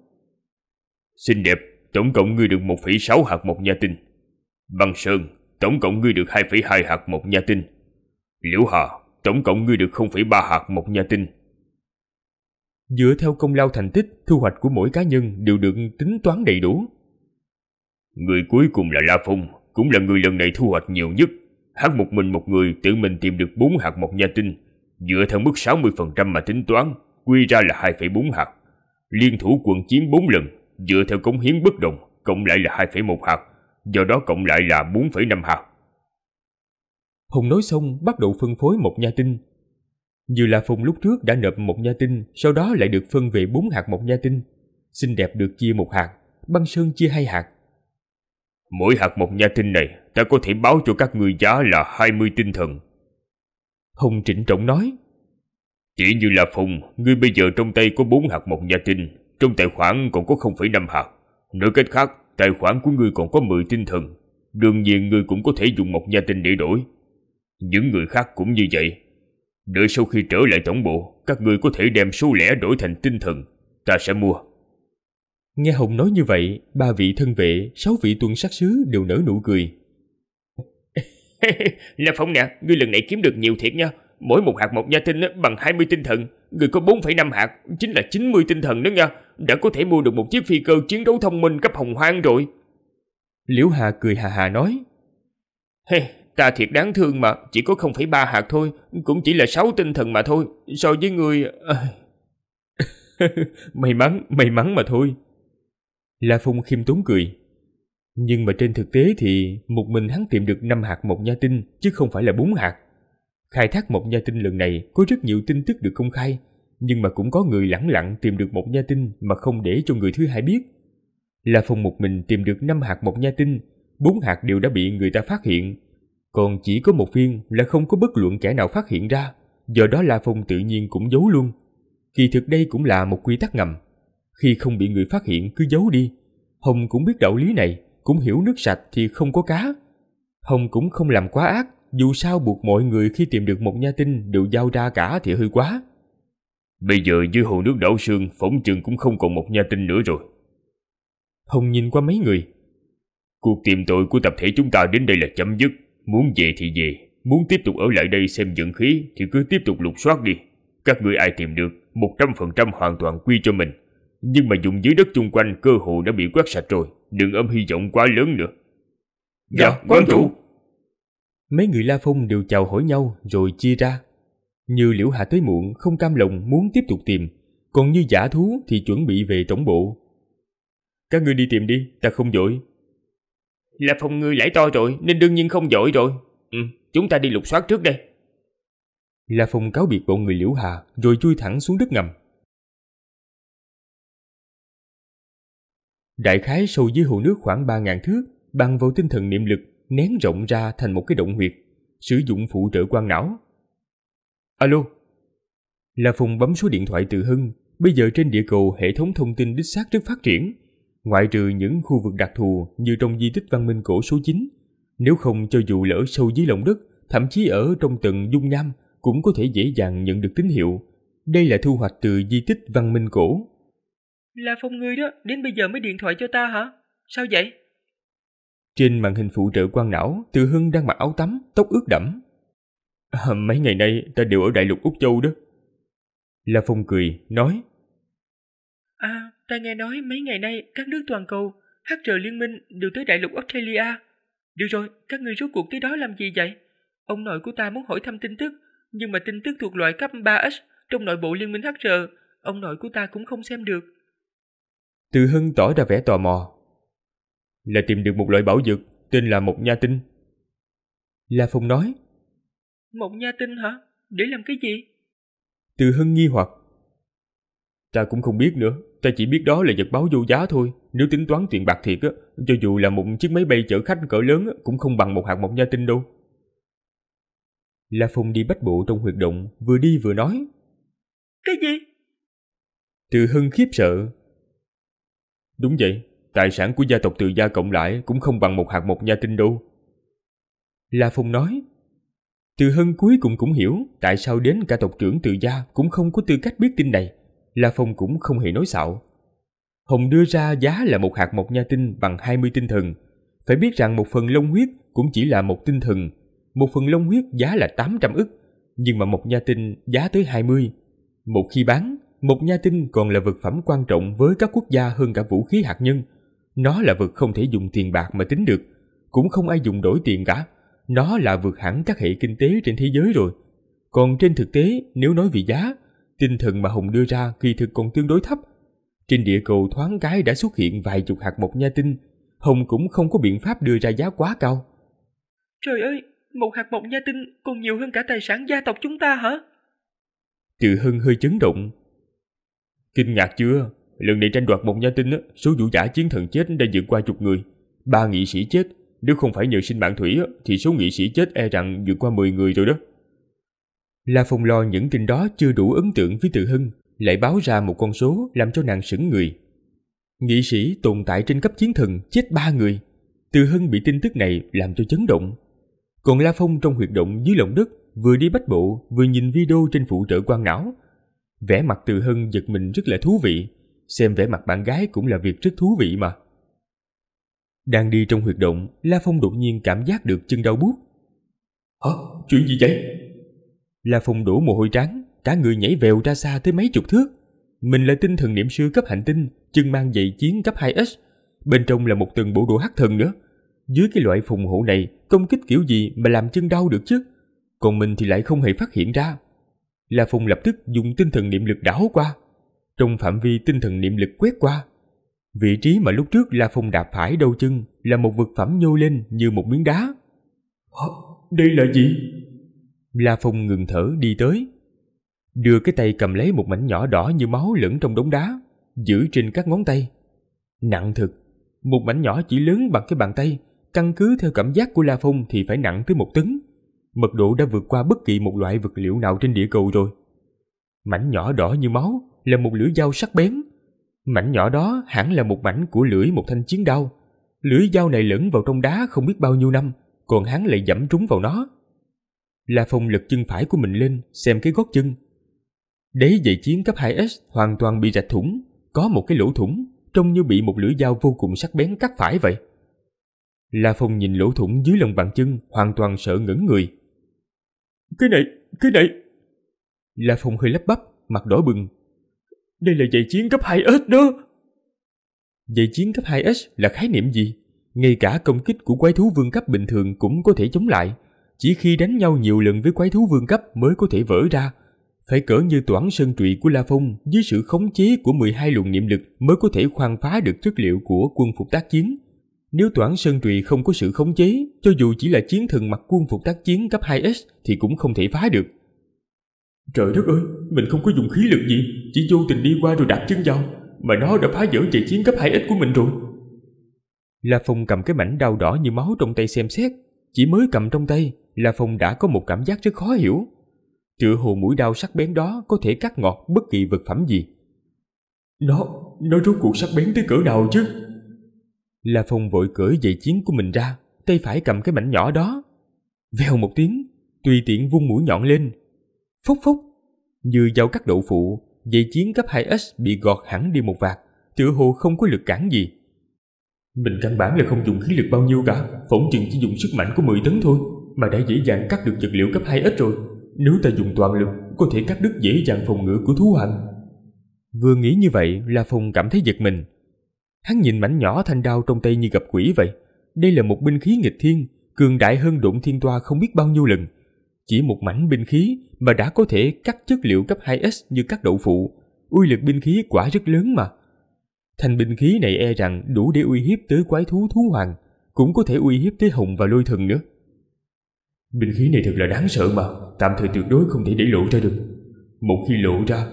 Xinh đẹp, tổng cộng ngươi được 1,6 hạt một nhà tinh. Băng Sơn, tổng cộng ngươi được 2,2 hạt một nhà tinh. Liễu Hà, Tổng cộng ngươi được 0,3 hạt một nha tinh. Dựa theo công lao thành tích, thu hoạch của mỗi cá nhân đều được tính toán đầy đủ. Người cuối cùng là La Phong, cũng là người lần này thu hoạch nhiều nhất. Hắn một mình một người tự mình tìm được 4 hạt một nha tinh, dựa theo mức 60% mà tính toán, quy ra là 2,4 hạt. Liên thủ quần chiến 4 lần, dựa theo cống hiến bất đồng, cộng lại là 2,1 hạt, do đó cộng lại là 4,5 hạt. Hùng nói xong bắt đầu phân phối một nha tinh. Như là Phùng lúc trước đã nộp một nha tinh, sau đó lại được phân về bốn hạt một nha tinh. Xinh đẹp được chia một hạt, băng sơn chia hai hạt. Mỗi hạt một nha tinh này, ta có thể báo cho các người giá là 20 tinh thần. Hùng trịnh trọng nói. Chỉ như là Phùng, ngươi bây giờ trong tay có bốn hạt một nha tinh, trong tài khoản còn có 0,5 hạt. Nói cách khác, tài khoản của ngươi còn có 10 tinh thần. Đương nhiên ngươi cũng có thể dùng một nha tinh để đổi, những người khác cũng như vậy. Đợi sau khi trở lại tổng bộ, các ngươi có thể đem số lẻ đổi thành tinh thần, ta sẽ mua. Nghe Hồng nói như vậy, ba vị thân vệ, sáu vị tuần sát sứ đều nở nụ cười. La Phong nè, ngươi lần này kiếm được nhiều thiệt nha. Mỗi một hạt một nha tinh bằng 20 tinh thần, ngươi có 4,5 hạt, chính là 90 tinh thần đó nha. Đã có thể mua được một chiếc phi cơ chiến đấu thông minh cấp hồng hoang rồi. Liễu Hà cười hà hà nói. Ta thiệt đáng thương mà, chỉ có 0,3 hạt thôi, cũng chỉ là 6 tinh thần mà thôi, so với người... À. may mắn, may mắn mà thôi. La Phong khiêm tốn cười. Nhưng mà trên thực tế thì một mình hắn tìm được 5 hạt một nha tinh chứ không phải là 4 hạt. Khai thác một nha tinh lần này có rất nhiều tin tức được công khai, nhưng mà cũng có người lẳng lặng tìm được một nha tinh mà không để cho người thứ hai biết. La Phong một mình tìm được 5 hạt một nha tinh, 4 hạt đều đã bị người ta phát hiện, còn chỉ có một viên là không có bất luận kẻ nào phát hiện ra, do đó La Phong tự nhiên cũng giấu luôn. Kỳ thực đây cũng là một quy tắc ngầm. Khi không bị người phát hiện cứ giấu đi. Hồng cũng biết đạo lý này, cũng hiểu nước sạch thì không có cá. Hồng cũng không làm quá ác, dù sao buộc mọi người khi tìm được một nha tinh đều giao ra cả thì hơi quá. Bây giờ dưới hồ nước đảo sương phỏng chừng cũng không còn một nha tinh nữa rồi. Hồng nhìn qua mấy người. Cuộc tìm tội của tập thể chúng ta đến đây là chấm dứt, Muốn về thì về, muốn tiếp tục ở lại đây xem dẫn khí thì cứ tiếp tục lục soát đi. Các ngươi ai tìm được, một trăm phần trăm hoàn toàn quy cho mình. Nhưng mà dùng dưới đất chung quanh cơ hội đã bị quét sạch rồi, đừng ôm hy vọng quá lớn nữa. Dạ, dạ quan chủ. Mấy người La Phong đều chào hỏi nhau rồi chia ra. Như Liễu Hạ tới muộn không cam lòng muốn tiếp tục tìm, còn như giả thú thì chuẩn bị về tổng bộ. Các ngươi đi tìm đi, ta không dội, là phòng ngươi lãi to rồi nên đương nhiên không giỏi rồi. Ừ, chúng ta đi lục soát trước đây. La Phong cáo biệt bọn người Liễu Hà rồi chui thẳng xuống đất ngầm. Đại khái sâu dưới hồ nước khoảng ba ngàn thước, bằng vào tinh thần niệm lực nén rộng ra thành một cái động huyệt, sử dụng phụ trợ quan não. Alo. La Phùng bấm số điện thoại từ Hưng, bây giờ trên địa cầu hệ thống thông tin đích xác rất phát triển, ngoại trừ những khu vực đặc thù như trong di tích văn minh cổ số 9. Nếu không cho dù lỡ sâu dưới lòng đất, thậm chí ở trong tầng dung nham cũng có thể dễ dàng nhận được tín hiệu. Đây là thu hoạch từ di tích văn minh cổ. Là phong người đó, đến bây giờ mới điện thoại cho ta hả? Sao vậy? Trên màn hình phụ trợ quan não, Từ Hưng đang mặc áo tắm, tóc ướt đẫm. À, mấy ngày nay ta đều ở đại lục Úc Châu đó. La Phong cười, nói. À, Ta nghe nói mấy ngày nay các nước toàn cầu, hát trời liên minh đều tới đại lục Australia. Được rồi, các ngươi rốt cuộc tới đó làm gì vậy? Ông nội của ta muốn hỏi thăm tin tức, nhưng mà tin tức thuộc loại cấp 3S trong nội bộ liên minh trời, ông nội của ta cũng không xem được. Từ Hưng tỏ ra vẻ tò mò. Là tìm được một loại bảo dược tên là một nha tinh. La Phong nói. Một nha tinh hả? Để làm cái gì? Từ Hưng nghi hoặc. Ta cũng không biết nữa, Ta chỉ biết đó là vật báo vô giá thôi, nếu tính toán tiền bạc thiệt á, cho dù là một chiếc máy bay chở khách cỡ lớn cũng không bằng một hạt mộc nha tinh đâu. La Phong đi bách bộ trong huyệt động, vừa đi vừa nói. Cái gì? Từ Hưng khiếp sợ. Đúng vậy, tài sản của gia tộc từ gia cộng lại cũng không bằng một hạt mộc nha tinh đâu. La Phong nói. Từ Hưng cuối cùng cũng hiểu tại sao đến cả tộc trưởng từ gia cũng không có tư cách biết tin này. La Phong cũng không hề nói xạo. Hồng đưa ra giá là một hạt mộc nha tinh bằng 20 tinh thần. Phải biết rằng một phần lông huyết cũng chỉ là một tinh thần. Một phần lông huyết giá là 800 ức, nhưng mà một nha tinh giá tới 20. Một khi bán, một nha tinh còn là vật phẩm quan trọng với các quốc gia hơn cả vũ khí hạt nhân. Nó là vật không thể dùng tiền bạc mà tính được, cũng không ai dùng đổi tiền cả. Nó là vượt hẳn các hệ kinh tế trên thế giới rồi. Còn trên thực tế, nếu nói về giá, Tinh thần mà Hồng đưa ra kỳ thực còn tương đối thấp. Trên địa cầu thoáng cái đã xuất hiện vài chục hạt mộc nha tinh, Hồng cũng không có biện pháp đưa ra giá quá cao. Trời ơi, một hạt mộc nha tinh còn nhiều hơn cả tài sản gia tộc chúng ta hả? Từ Hân hơi chấn động. Kinh ngạc chưa? Lần này tranh đoạt mộc nha tinh, số vũ giả chiến thần chết đã vượt qua chục người. Ba nghị sĩ chết, nếu không phải nhờ sinh mạng thủy thì số nghị sĩ chết e rằng vượt qua 10 người rồi đó. La Phong lo những tin đó chưa đủ ấn tượng với Từ Hưng, lại báo ra một con số làm cho nàng sững người. Nghị sĩ tồn tại trên cấp chiến thần chết ba người. Từ Hưng bị tin tức này làm cho chấn động. Còn La Phong trong huyệt động dưới lòng đất vừa đi bách bộ vừa nhìn video trên phụ trợ quan não. Vẻ mặt Từ Hưng giật mình rất là thú vị. Xem vẻ mặt bạn gái cũng là việc rất thú vị mà. Đang đi trong huyệt động, La Phong đột nhiên cảm giác được chân đau buốt. Hả? Chuyện gì vậy? La Phong đổ mồ hôi trắng, cả người nhảy vèo ra xa tới mấy chục thước. Mình là tinh thần niệm sư cấp hành tinh, chân mang dạy chiến cấp 2S. Bên trong là một tầng bộ đồ hắc thần nữa. Dưới cái loại phùng hộ này, công kích kiểu gì mà làm chân đau được chứ? Còn mình thì lại không hề phát hiện ra. La Phong lập tức dùng tinh thần niệm lực đảo qua. Trong phạm vi tinh thần niệm lực quét qua, vị trí mà lúc trước La Phong đạp phải đầu chân là một vật phẩm nhô lên như một miếng đá. Đây là gì? La Phong ngừng thở đi tới. Đưa cái tay cầm lấy một mảnh nhỏ đỏ như máu lẫn trong đống đá, giữ trên các ngón tay. Nặng thực, một mảnh nhỏ chỉ lớn bằng cái bàn tay, căn cứ theo cảm giác của La Phong thì phải nặng tới một tấn. Mật độ đã vượt qua bất kỳ một loại vật liệu nào trên địa cầu rồi. Mảnh nhỏ đỏ như máu là một lưỡi dao sắc bén. Mảnh nhỏ đó hẳn là một mảnh của lưỡi một thanh chiến đao. Lưỡi dao này lẫn vào trong đá không biết bao nhiêu năm, còn hắn lại dẫm trúng vào nó. La Phong lật chân phải của mình lên xem cái gót chân. Đế dạy chiến cấp 2S hoàn toàn bị rạch thủng, có một cái lỗ thủng trông như bị một lưỡi dao vô cùng sắc bén cắt phải vậy. La Phong nhìn lỗ thủng dưới lòng bàn chân hoàn toàn sợ ngẩn người. Cái này, cái này... La Phong hơi lắp bắp, mặt đỏ bừng. Đây là giày chiến cấp 2S đó. Giày chiến cấp 2S là khái niệm gì? Ngay cả công kích của quái thú vương cấp bình thường cũng có thể chống lại, chỉ khi đánh nhau nhiều lần với quái thú vương cấp mới có thể vỡ ra. Phải cỡ như toán sơn trụy của La Phong với sự khống chế của 12 luồng niệm lực mới có thể khoan phá được chất liệu của quân phục tác chiến. Nếu toán sơn trụy không có sự khống chế, cho dù chỉ là chiến thần mặc quân phục tác chiến cấp 2S thì cũng không thể phá được. Trời đất ơi, mình không có dùng khí lực gì, chỉ vô tình đi qua rồi đạp chân vào, mà nó đã phá vỡ trận chiến cấp 2S của mình rồi. La Phong cầm cái mảnh đau đỏ như máu trong tay xem xét, chỉ mới cầm trong tay là Phong đã có một cảm giác rất khó hiểu. Tựa hồ mũi đao sắc bén đó có thể cắt ngọt bất kỳ vật phẩm gì. Nó, nó rốt cuộc sắc bén tới cỡ nào chứ? La Phong vội cởi giày chiến của mình ra, tay phải cầm cái mảnh nhỏ đó. Vèo một tiếng, tùy tiện vung mũi nhọn lên. Phốc phốc, như dao cắt đậu phụ, dây chiến cấp 2S bị gọt hẳn đi một vạt, tựa hồ không có lực cản gì. Mình căn bản là không dùng khí lực bao nhiêu cả, phỏng chừng chỉ dùng sức mạnh của 10 tấn thôi mà đã dễ dàng cắt được vật liệu cấp 2S rồi. Nếu ta dùng toàn lực, có thể cắt đứt dễ dàng phòng ngự của thú hoàng. Vừa nghĩ như vậy là phong cảm thấy giật mình. Hắn nhìn mảnh nhỏ thanh đao trong tay như gặp quỷ vậy. Đây là một binh khí nghịch thiên, cường đại hơn đụng thiên toa không biết bao nhiêu lần. Chỉ một mảnh binh khí mà đã có thể cắt chất liệu cấp 2S như các đậu phụ. Uy lực binh khí quả rất lớn mà. Thành binh khí này e rằng đủ để uy hiếp tới quái thú thú hoàng, cũng có thể uy hiếp tới hùng và lôi thần nữa. Binh khí này thật là đáng sợ mà Tạm thời tuyệt đối không thể để lộ ra được Một khi lộ ra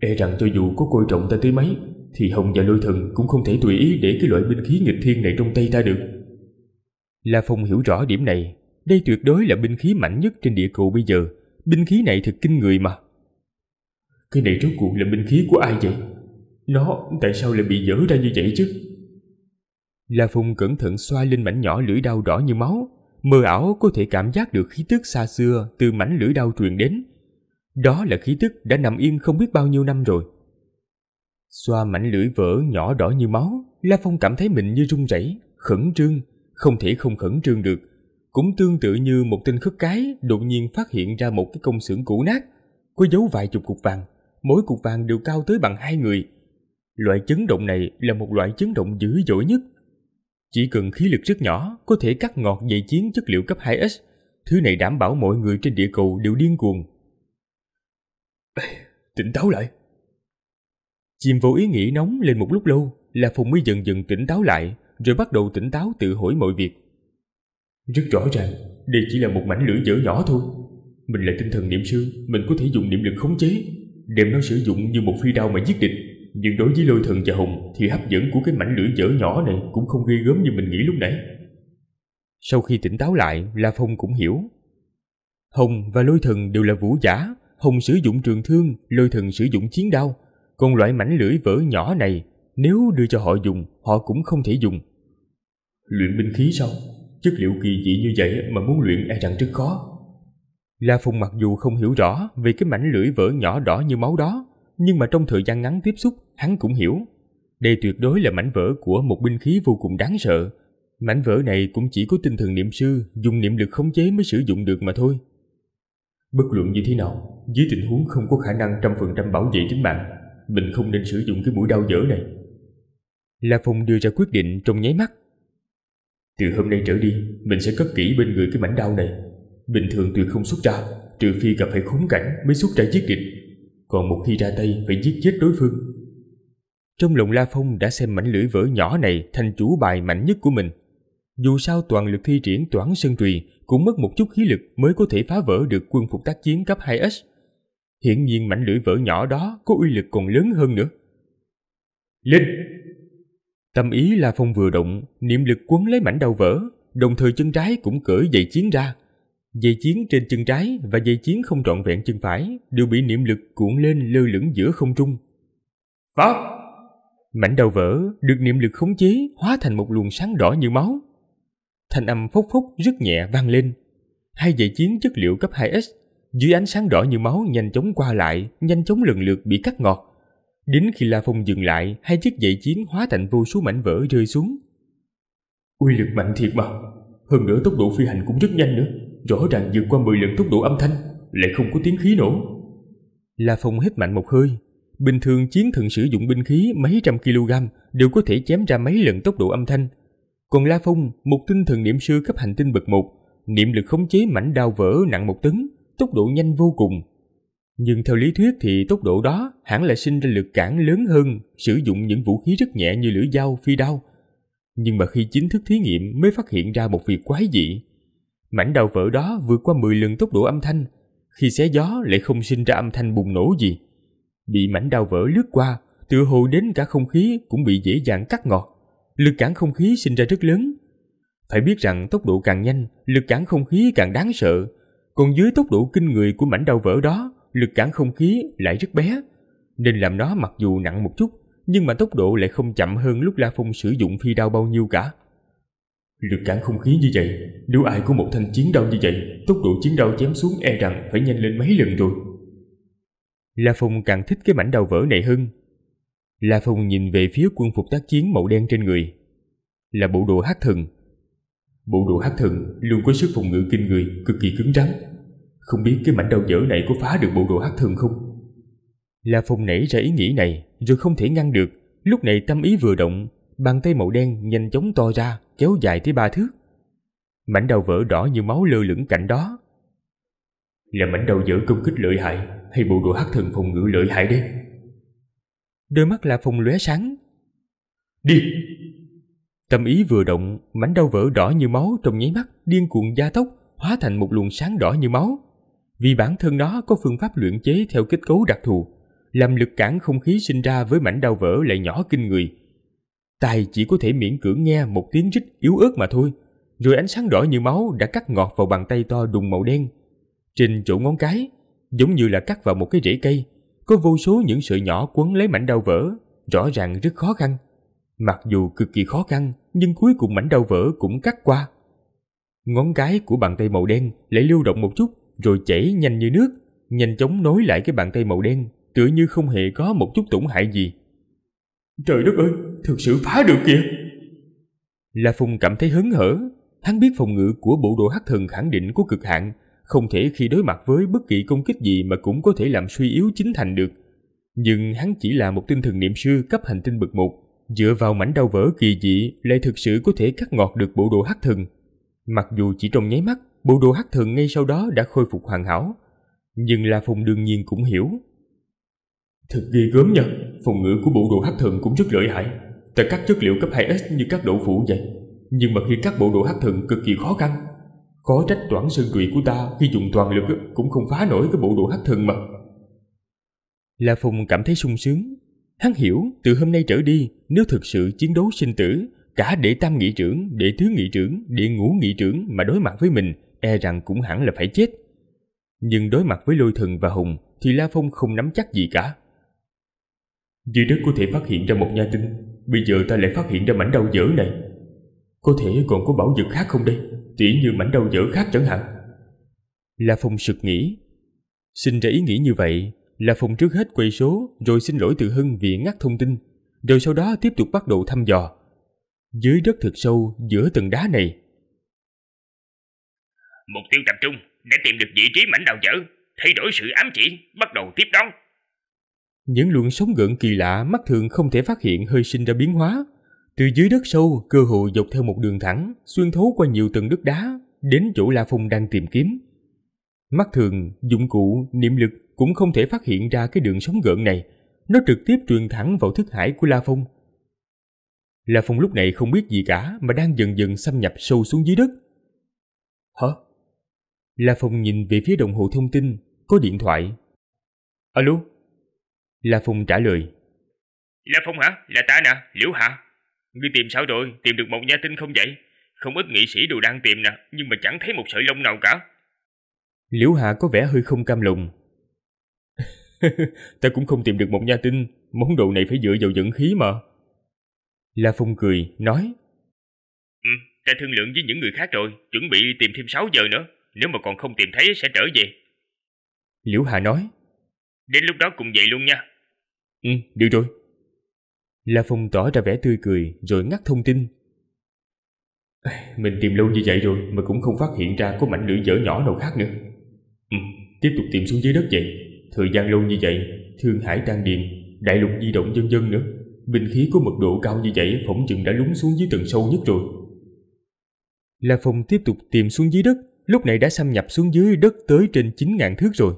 E rằng cho dù có coi trọng ta tới mấy Thì Hồng và Lôi Thần cũng không thể tùy ý Để cái loại binh khí nghịch thiên này trong tay ta được La Phong hiểu rõ điểm này Đây tuyệt đối là binh khí mạnh nhất trên địa cầu bây giờ Binh khí này thật kinh người mà Cái này rốt cuộc là binh khí của ai vậy Nó tại sao lại bị dở ra như vậy chứ La Phong cẩn thận xoa lên mảnh nhỏ lưỡi đau đỏ như máu mơ ảo có thể cảm giác được khí tức xa xưa từ mảnh lưỡi đau truyền đến. Đó là khí tức đã nằm yên không biết bao nhiêu năm rồi. Xoa mảnh lưỡi vỡ nhỏ đỏ như máu, La Phong cảm thấy mình như run rẩy, khẩn trương, không thể không khẩn trương được. Cũng tương tự như một tên khất cái đột nhiên phát hiện ra một cái công xưởng cũ nát, có dấu vài chục cục vàng, mỗi cục vàng đều cao tới bằng hai người. Loại chấn động này là một loại chấn động dữ dội nhất chỉ cần khí lực rất nhỏ có thể cắt ngọt dây chiến chất liệu cấp 2S, thứ này đảm bảo mọi người trên địa cầu đều điên cuồng. tỉnh táo lại. Chìm vào ý nghĩ nóng lên một lúc lâu là Phùng mới dần dần tỉnh táo lại rồi bắt đầu tỉnh táo tự hỏi mọi việc. Rất rõ ràng, đây chỉ là một mảnh lưỡi dở nhỏ thôi. Mình là tinh thần niệm sư, mình có thể dùng niệm lực khống chế, đem nó sử dụng như một phi đao mà giết địch. Nhưng đối với lôi thần và hùng Thì hấp dẫn của cái mảnh lưỡi dở nhỏ này Cũng không ghê gớm như mình nghĩ lúc nãy Sau khi tỉnh táo lại La Phong cũng hiểu hùng và lôi thần đều là vũ giả hùng sử dụng trường thương Lôi thần sử dụng chiến đao Còn loại mảnh lưỡi vỡ nhỏ này Nếu đưa cho họ dùng Họ cũng không thể dùng Luyện binh khí sao Chất liệu kỳ dị như vậy mà muốn luyện e rằng rất khó La Phong mặc dù không hiểu rõ về cái mảnh lưỡi vỡ nhỏ đỏ như máu đó, nhưng mà trong thời gian ngắn tiếp xúc, hắn cũng hiểu. Đây tuyệt đối là mảnh vỡ của một binh khí vô cùng đáng sợ. Mảnh vỡ này cũng chỉ có tinh thần niệm sư dùng niệm lực khống chế mới sử dụng được mà thôi. Bất luận như thế nào, dưới tình huống không có khả năng trăm phần trăm bảo vệ chính mạng, mình không nên sử dụng cái mũi đau dở này. La Phong đưa ra quyết định trong nháy mắt. Từ hôm nay trở đi, mình sẽ cất kỹ bên người cái mảnh đau này. Bình thường tuyệt không xuất ra, trừ phi gặp phải khốn cảnh mới xuất ra giết địch còn một khi ra tay phải giết chết đối phương. Trong lòng La Phong đã xem mảnh lưỡi vỡ nhỏ này thành chủ bài mạnh nhất của mình. Dù sao toàn lực thi triển toán sơn trùy cũng mất một chút khí lực mới có thể phá vỡ được quân phục tác chiến cấp 2S. hiện nhiên mảnh lưỡi vỡ nhỏ đó có uy lực còn lớn hơn nữa. Linh! Tâm ý La Phong vừa động, niệm lực quấn lấy mảnh đầu vỡ, đồng thời chân trái cũng cởi dậy chiến ra, Dây chiến trên chân trái và dây chiến không trọn vẹn chân phải đều bị niệm lực cuộn lên lơ lửng giữa không trung. Phá! Mảnh đầu vỡ được niệm lực khống chế hóa thành một luồng sáng đỏ như máu. Thanh âm phốc phốc rất nhẹ vang lên. Hai dây chiến chất liệu cấp 2S dưới ánh sáng đỏ như máu nhanh chóng qua lại, nhanh chóng lần lượt bị cắt ngọt. Đến khi La Phong dừng lại, hai chiếc dây chiến hóa thành vô số mảnh vỡ rơi xuống. Uy lực mạnh thiệt mà, hơn nữa tốc độ phi hành cũng rất nhanh nữa Rõ ràng vượt qua 10 lần tốc độ âm thanh Lại không có tiếng khí nổ La Phong hít mạnh một hơi Bình thường chiến thần sử dụng binh khí mấy trăm kg Đều có thể chém ra mấy lần tốc độ âm thanh Còn La Phong Một tinh thần niệm sư cấp hành tinh bậc 1 Niệm lực khống chế mảnh đao vỡ nặng một tấn Tốc độ nhanh vô cùng Nhưng theo lý thuyết thì tốc độ đó hẳn là sinh ra lực cản lớn hơn sử dụng những vũ khí rất nhẹ như lưỡi dao, phi đao. Nhưng mà khi chính thức thí nghiệm mới phát hiện ra một việc quái dị. Mảnh đào vỡ đó vượt qua 10 lần tốc độ âm thanh, khi xé gió lại không sinh ra âm thanh bùng nổ gì. Bị mảnh đào vỡ lướt qua, tựa hồ đến cả không khí cũng bị dễ dàng cắt ngọt. Lực cản không khí sinh ra rất lớn. Phải biết rằng tốc độ càng nhanh, lực cản không khí càng đáng sợ. Còn dưới tốc độ kinh người của mảnh đào vỡ đó, lực cản không khí lại rất bé. Nên làm nó mặc dù nặng một chút, nhưng mà tốc độ lại không chậm hơn lúc La Phong sử dụng phi đao bao nhiêu cả. Lực cản không khí như vậy, nếu ai có một thanh chiến đao như vậy, tốc độ chiến đao chém xuống e rằng phải nhanh lên mấy lần rồi. La Phong càng thích cái mảnh đầu vỡ này hơn. La Phong nhìn về phía quân phục tác chiến màu đen trên người. Là bộ đồ hát thần. Bộ đồ hát thần luôn có sức phòng ngự kinh người, cực kỳ cứng rắn. Không biết cái mảnh đầu vỡ này có phá được bộ đồ hát thần không? La Phong nảy ra ý nghĩ này rồi không thể ngăn được. Lúc này tâm ý vừa động, bàn tay màu đen nhanh chóng to ra, kéo dài tới ba thước. Mảnh đầu vỡ đỏ như máu lơ lửng cạnh đó. Là mảnh đầu giữ công kích lợi hại hay bộ đồ hắc thần phòng ngự lợi hại đấy? Đôi mắt là phùng lóe sáng. Đi! Tâm ý vừa động, mảnh đau vỡ đỏ như máu trong nháy mắt điên cuồng gia tốc hóa thành một luồng sáng đỏ như máu. Vì bản thân nó có phương pháp luyện chế theo kết cấu đặc thù, làm lực cản không khí sinh ra với mảnh đau vỡ lại nhỏ kinh người, tai chỉ có thể miễn cưỡng nghe một tiếng rít yếu ớt mà thôi. Rồi ánh sáng đỏ như máu đã cắt ngọt vào bàn tay to đùng màu đen. Trên chỗ ngón cái, giống như là cắt vào một cái rễ cây, có vô số những sợi nhỏ quấn lấy mảnh đau vỡ, rõ ràng rất khó khăn. Mặc dù cực kỳ khó khăn, nhưng cuối cùng mảnh đau vỡ cũng cắt qua. Ngón cái của bàn tay màu đen lại lưu động một chút, rồi chảy nhanh như nước, nhanh chóng nối lại cái bàn tay màu đen, tựa như không hề có một chút tổn hại gì. Trời đất ơi, thực sự phá được kìa. La Phùng cảm thấy hứng hở, hắn biết phòng ngự của bộ đồ hắc thần khẳng định của cực hạn, không thể khi đối mặt với bất kỳ công kích gì mà cũng có thể làm suy yếu chính thành được. Nhưng hắn chỉ là một tinh thần niệm sư cấp hành tinh bậc một, dựa vào mảnh đau vỡ kỳ dị lại thực sự có thể cắt ngọt được bộ đồ hắc thần. Mặc dù chỉ trong nháy mắt, bộ đồ hắc thần ngay sau đó đã khôi phục hoàn hảo, nhưng La phùng đương nhiên cũng hiểu Thật ghê gớm nha Phòng ngự của bộ đồ hắc thần cũng rất lợi hại Tại các chất liệu cấp 2S như các đậu phụ vậy Nhưng mà khi các bộ đồ hắc thần cực kỳ khó khăn Khó trách toản sơn trụy của ta Khi dùng toàn lực cũng không phá nổi cái bộ đồ hắc thần mà La Phùng cảm thấy sung sướng Hắn hiểu từ hôm nay trở đi Nếu thực sự chiến đấu sinh tử Cả đệ tam nghị trưởng, đệ thứ nghị trưởng, đệ ngũ nghị trưởng mà đối mặt với mình E rằng cũng hẳn là phải chết Nhưng đối mặt với lôi thần và hùng Thì La Phong không nắm chắc gì cả Duy Đức có thể phát hiện ra một nha tinh Bây giờ ta lại phát hiện ra mảnh đau dở này Có thể còn có bảo vật khác không đây Tỉ như mảnh đau dở khác chẳng hạn La Phong sực nghĩ Sinh ra ý nghĩ như vậy La Phong trước hết quay số Rồi xin lỗi từ Hưng vì ngắt thông tin Rồi sau đó tiếp tục bắt đầu thăm dò Dưới đất thật sâu giữa tầng đá này Mục tiêu tập trung Đã tìm được vị trí mảnh đau dở Thay đổi sự ám chỉ Bắt đầu tiếp đón những luồng sóng gợn kỳ lạ mắt thường không thể phát hiện hơi sinh ra biến hóa. Từ dưới đất sâu, cơ hồ dọc theo một đường thẳng, xuyên thấu qua nhiều tầng đất đá, đến chỗ La Phong đang tìm kiếm. Mắt thường, dụng cụ, niệm lực cũng không thể phát hiện ra cái đường sóng gợn này. Nó trực tiếp truyền thẳng vào thức hải của La Phong. La Phong lúc này không biết gì cả mà đang dần dần xâm nhập sâu xuống dưới đất. Hả? La Phong nhìn về phía đồng hồ thông tin, có điện thoại. Alo? La Phùng trả lời. La Phùng hả? Là ta nè, Liễu hả? Ngươi tìm sao rồi? Tìm được một gia tinh không vậy? Không ít nghị sĩ đều đang tìm nè, nhưng mà chẳng thấy một sợi lông nào cả. Liễu Hạ có vẻ hơi không cam lòng. ta cũng không tìm được một nha tinh, món đồ này phải dựa vào dẫn khí mà. La Phong cười, nói. Ừ, ta thương lượng với những người khác rồi, chuẩn bị tìm thêm 6 giờ nữa, nếu mà còn không tìm thấy sẽ trở về. Liễu Hạ nói. Đến lúc đó cùng vậy luôn nha, Ừ, được rồi. La Phong tỏ ra vẻ tươi cười rồi ngắt thông tin. Mình tìm lâu như vậy rồi mà cũng không phát hiện ra có mảnh lưỡi dở nhỏ nào khác nữa. Ừ, tiếp tục tìm xuống dưới đất vậy. Thời gian lâu như vậy, Thương Hải Đan Điền, Đại lục di động dân dân nữa. Bình khí có mật độ cao như vậy phỏng chừng đã lún xuống dưới tầng sâu nhất rồi. La Phong tiếp tục tìm xuống dưới đất, lúc này đã xâm nhập xuống dưới đất tới trên 9.000 thước rồi.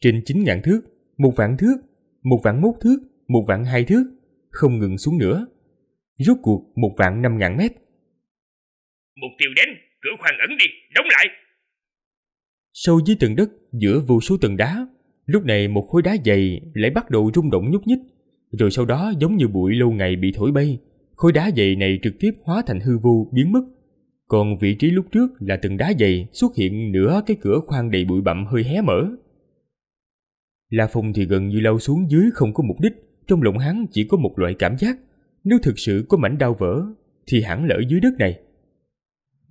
Trên 9.000 thước, một vạn thước, một vạn mốt thước, một vạn hai thước, không ngừng xuống nữa. Rốt cuộc một vạn năm ngàn mét. Mục tiêu đến, cửa khoang ẩn đi, đóng lại. Sâu dưới tầng đất, giữa vô số tầng đá, lúc này một khối đá dày lại bắt đầu rung động nhúc nhích, rồi sau đó giống như bụi lâu ngày bị thổi bay, khối đá dày này trực tiếp hóa thành hư vô biến mất. Còn vị trí lúc trước là tầng đá dày xuất hiện nửa cái cửa khoang đầy bụi bặm hơi hé mở. La Phong thì gần như lao xuống dưới không có mục đích, trong lòng hắn chỉ có một loại cảm giác, nếu thực sự có mảnh đau vỡ thì hẳn lỡ dưới đất này.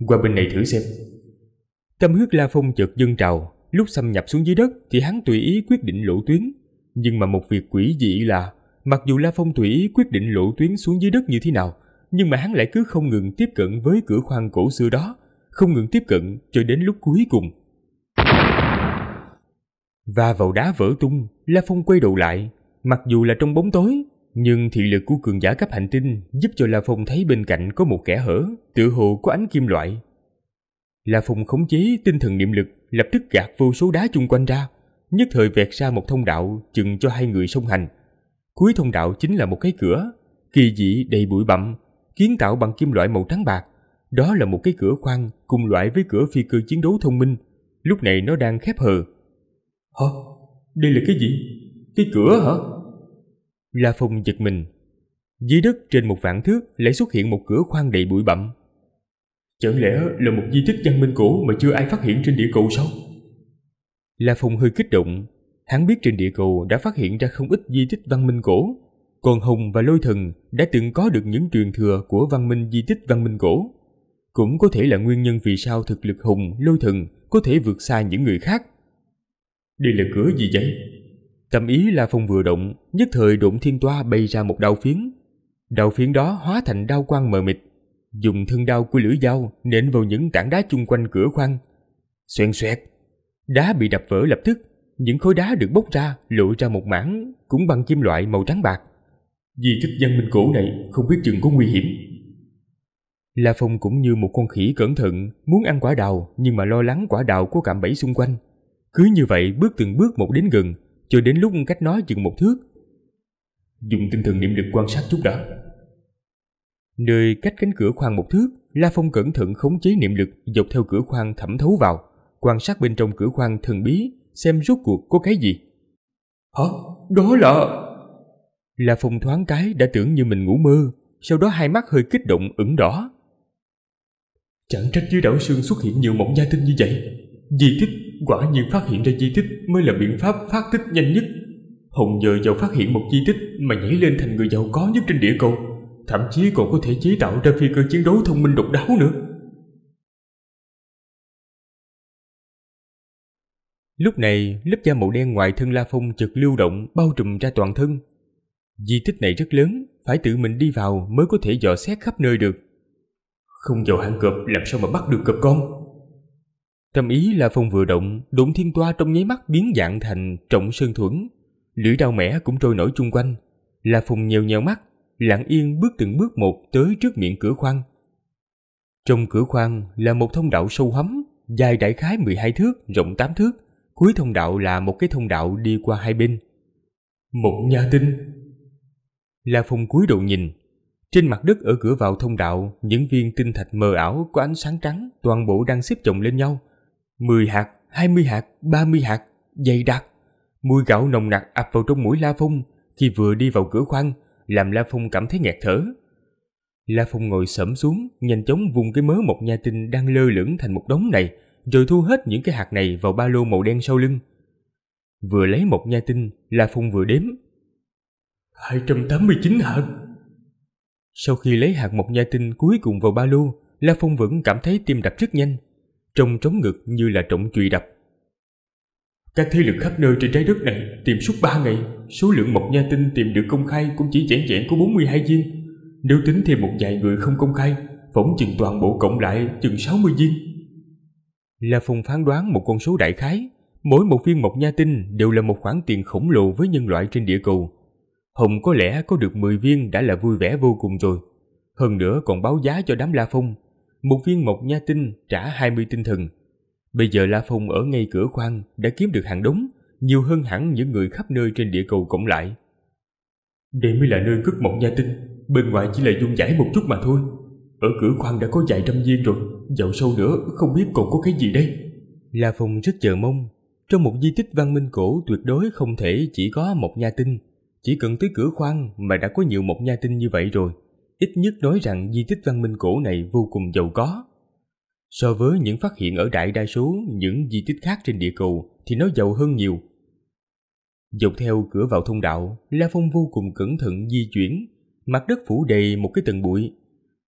Qua bên này thử xem. Tâm huyết La Phong chợt dâng trào, lúc xâm nhập xuống dưới đất thì hắn tùy ý quyết định lộ tuyến, nhưng mà một việc quỷ dị là mặc dù La Phong tùy ý quyết định lộ tuyến xuống dưới đất như thế nào, nhưng mà hắn lại cứ không ngừng tiếp cận với cửa khoang cổ xưa đó, không ngừng tiếp cận cho đến lúc cuối cùng và vào đá vỡ tung, La Phong quay đầu lại. Mặc dù là trong bóng tối, nhưng thị lực của cường giả cấp hành tinh giúp cho La Phong thấy bên cạnh có một kẻ hở, tự hồ có ánh kim loại. La Phong khống chế tinh thần niệm lực, lập tức gạt vô số đá chung quanh ra, nhất thời vẹt ra một thông đạo chừng cho hai người song hành. Cuối thông đạo chính là một cái cửa, kỳ dị đầy bụi bặm, kiến tạo bằng kim loại màu trắng bạc. Đó là một cái cửa khoang cùng loại với cửa phi cơ chiến đấu thông minh. Lúc này nó đang khép hờ, Hả? Đây là cái gì? Cái cửa hả? La Phong giật mình. Dưới đất trên một vạn thước lại xuất hiện một cửa khoan đầy bụi bặm. Chẳng lẽ là một di tích văn minh cổ mà chưa ai phát hiện trên địa cầu sao? La Phong hơi kích động. Hắn biết trên địa cầu đã phát hiện ra không ít di tích văn minh cổ. Còn hùng và Lôi Thần đã từng có được những truyền thừa của văn minh di tích văn minh cổ. Cũng có thể là nguyên nhân vì sao thực lực Hùng, Lôi Thần có thể vượt xa những người khác đây là cửa gì vậy? Tâm ý La Phong vừa động, nhất thời đụng thiên toa bay ra một đao phiến. Đao phiến đó hóa thành đao quang mờ mịt, dùng thân đao của lưỡi dao nện vào những tảng đá chung quanh cửa khoang. Xoẹt xoẹt, đá bị đập vỡ lập tức, những khối đá được bốc ra lộ ra một mảng cũng bằng kim loại màu trắng bạc. vì thức văn minh cổ này không biết chừng có nguy hiểm. La Phong cũng như một con khỉ cẩn thận, muốn ăn quả đào nhưng mà lo lắng quả đào có cạm bẫy xung quanh. Cứ như vậy bước từng bước một đến gần, cho đến lúc cách nói chừng một thước. Dùng tinh thần niệm lực quan sát chút đó Nơi cách cánh cửa khoang một thước, La Phong cẩn thận khống chế niệm lực dọc theo cửa khoang thẩm thấu vào, quan sát bên trong cửa khoang thần bí, xem rốt cuộc có cái gì. Hả? Đó là... La Phong thoáng cái đã tưởng như mình ngủ mơ, sau đó hai mắt hơi kích động ửng đỏ. Chẳng trách dưới đảo sương xuất hiện nhiều mộng gia tinh như vậy. Di tích, quả nhiên phát hiện ra di tích mới là biện pháp phát tích nhanh nhất. Hồng nhờ vào phát hiện một di tích mà nhảy lên thành người giàu có nhất trên địa cầu, thậm chí còn có thể chế tạo ra phi cơ chiến đấu thông minh độc đáo nữa. Lúc này, lớp da màu đen ngoài thân La Phong chợt lưu động bao trùm ra toàn thân. Di tích này rất lớn, phải tự mình đi vào mới có thể dò xét khắp nơi được. Không vào hang cọp làm sao mà bắt được cọp con? Tâm ý là phong vừa động, đụng thiên toa trong nháy mắt biến dạng thành trọng sơn thuẫn. Lưỡi đau mẻ cũng trôi nổi chung quanh. La phùng nhèo nhèo mắt, lặng yên bước từng bước một tới trước miệng cửa khoang. Trong cửa khoang là một thông đạo sâu hấm, dài đại khái 12 thước, rộng 8 thước. Cuối thông đạo là một cái thông đạo đi qua hai bên. Một nhà tinh. La phùng cúi đầu nhìn. Trên mặt đất ở cửa vào thông đạo, những viên tinh thạch mờ ảo có ánh sáng trắng toàn bộ đang xếp chồng lên nhau 10 hạt, 20 hạt, 30 hạt, dày đặc. Mùi gạo nồng nặc ập vào trong mũi La Phong khi vừa đi vào cửa khoang, làm La Phong cảm thấy nghẹt thở. La Phong ngồi sẫm xuống, nhanh chóng vùng cái mớ một nha tinh đang lơ lửng thành một đống này, rồi thu hết những cái hạt này vào ba lô màu đen sau lưng. Vừa lấy một nha tinh, La Phong vừa đếm. 289 hạt. Sau khi lấy hạt một nha tinh cuối cùng vào ba lô, La Phong vẫn cảm thấy tim đập rất nhanh, trong trống ngực như là trọng chùy đập. Các thế lực khắp nơi trên trái đất này tìm suốt ba ngày, số lượng mộc nha tinh tìm được công khai cũng chỉ chẽn chẽn có 42 viên. Nếu tính thêm một vài người không công khai, phỏng chừng toàn bộ cộng lại chừng 60 viên. La Phong phán đoán một con số đại khái, mỗi một viên mộc nha tinh đều là một khoản tiền khổng lồ với nhân loại trên địa cầu. Hồng có lẽ có được 10 viên đã là vui vẻ vô cùng rồi, hơn nữa còn báo giá cho đám La Phong một viên mộc nha tinh trả 20 tinh thần. Bây giờ La Phong ở ngay cửa khoang đã kiếm được hàng đống, nhiều hơn hẳn những người khắp nơi trên địa cầu cộng lại. Đây mới là nơi cất mộc nha tinh, bên ngoài chỉ là dung giải một chút mà thôi. Ở cửa khoang đã có vài trăm viên rồi, dạo sâu nữa không biết còn có cái gì đây. La Phong rất chờ mong, trong một di tích văn minh cổ tuyệt đối không thể chỉ có một nha tinh. Chỉ cần tới cửa khoang mà đã có nhiều một nha tinh như vậy rồi ít nhất nói rằng di tích văn minh cổ này vô cùng giàu có. So với những phát hiện ở đại đa số những di tích khác trên địa cầu thì nó giàu hơn nhiều. Dọc theo cửa vào thông đạo, La Phong vô cùng cẩn thận di chuyển, mặt đất phủ đầy một cái tầng bụi.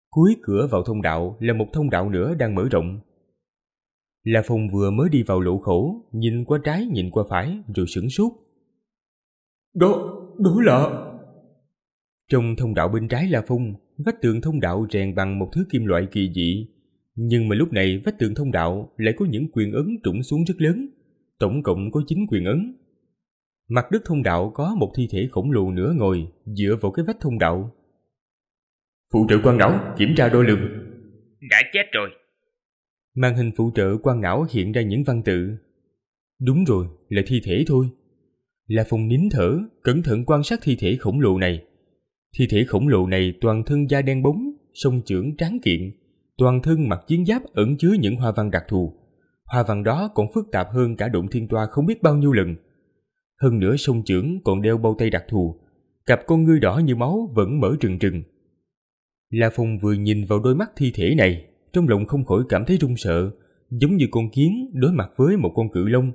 Cuối cửa vào thông đạo là một thông đạo nữa đang mở rộng. La Phong vừa mới đi vào lỗ khổ, nhìn qua trái nhìn qua phải rồi sửng sốt. Đó, đó là... Trong thông đạo bên trái La Phong, vách tường thông đạo rèn bằng một thứ kim loại kỳ dị. Nhưng mà lúc này vách tường thông đạo lại có những quyền ấn trũng xuống rất lớn, tổng cộng có chín quyền ấn. Mặt đất thông đạo có một thi thể khổng lồ nữa ngồi dựa vào cái vách thông đạo. Phụ trợ quan não kiểm tra đôi lường. Đã chết rồi. Màn hình phụ trợ quan não hiện ra những văn tự. Đúng rồi, là thi thể thôi. Là phòng nín thở, cẩn thận quan sát thi thể khổng lồ này Thi thể khổng lồ này toàn thân da đen bóng, sông trưởng tráng kiện, toàn thân mặc chiến giáp ẩn chứa những hoa văn đặc thù. Hoa văn đó còn phức tạp hơn cả động thiên toa không biết bao nhiêu lần. Hơn nữa sông trưởng còn đeo bao tay đặc thù, cặp con ngươi đỏ như máu vẫn mở trừng trừng. La Phong vừa nhìn vào đôi mắt thi thể này, trong lòng không khỏi cảm thấy run sợ, giống như con kiến đối mặt với một con cự long.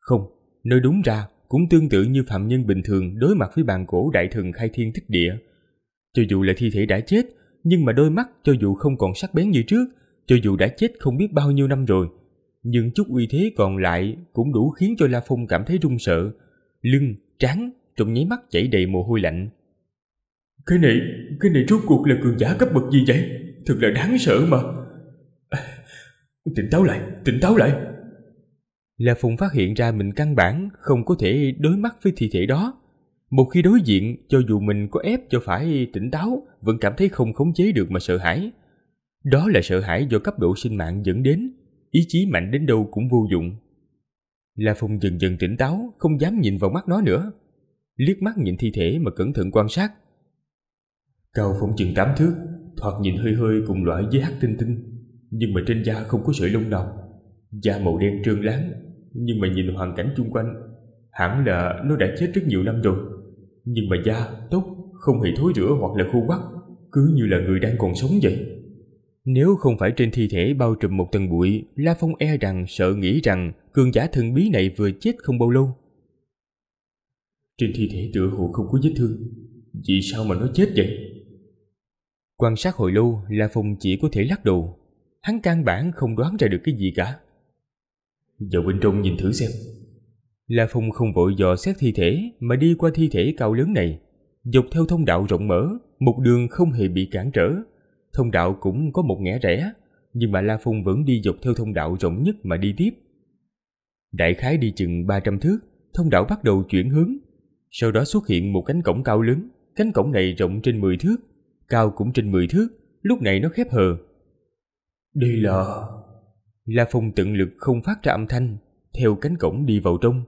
Không, nói đúng ra cũng tương tự như phạm nhân bình thường đối mặt với bàn cổ đại thần khai thiên tích địa. Cho dù là thi thể đã chết, nhưng mà đôi mắt cho dù không còn sắc bén như trước, cho dù đã chết không biết bao nhiêu năm rồi, nhưng chút uy thế còn lại cũng đủ khiến cho La Phong cảm thấy run sợ, lưng, trán trong nháy mắt chảy đầy mồ hôi lạnh. Cái này, cái này rốt cuộc là cường giả cấp bậc gì vậy? Thật là đáng sợ mà. À, tỉnh táo lại, tỉnh táo lại là Phùng phát hiện ra mình căn bản không có thể đối mắt với thi thể đó. Một khi đối diện, cho dù mình có ép cho phải tỉnh táo, vẫn cảm thấy không khống chế được mà sợ hãi. Đó là sợ hãi do cấp độ sinh mạng dẫn đến, ý chí mạnh đến đâu cũng vô dụng. La Phùng dần dần tỉnh táo, không dám nhìn vào mắt nó nữa. Liếc mắt nhìn thi thể mà cẩn thận quan sát. Cao phóng chừng tám thước, thoạt nhìn hơi hơi cùng loại với hắc tinh tinh, nhưng mà trên da không có sợi lông nào. Da màu đen trơn láng, nhưng mà nhìn hoàn cảnh chung quanh Hẳn là nó đã chết rất nhiều năm rồi Nhưng mà da, tóc Không hề thối rửa hoặc là khô quắt Cứ như là người đang còn sống vậy Nếu không phải trên thi thể bao trùm một tầng bụi La Phong e rằng sợ nghĩ rằng Cường giả thần bí này vừa chết không bao lâu Trên thi thể tựa hồ không có vết thương Vì sao mà nó chết vậy Quan sát hồi lâu La Phong chỉ có thể lắc đầu Hắn căn bản không đoán ra được cái gì cả vào bên trong nhìn thử xem La Phong không vội dò xét thi thể mà đi qua thi thể cao lớn này. Dọc theo thông đạo rộng mở, một đường không hề bị cản trở. Thông đạo cũng có một ngã rẽ, nhưng mà La Phong vẫn đi dọc theo thông đạo rộng nhất mà đi tiếp. Đại khái đi chừng ba trăm thước, thông đạo bắt đầu chuyển hướng. Sau đó xuất hiện một cánh cổng cao lớn, cánh cổng này rộng trên mười thước, cao cũng trên mười thước, lúc này nó khép hờ. Đây là... La Phong tận lực không phát ra âm thanh, theo cánh cổng đi vào trong.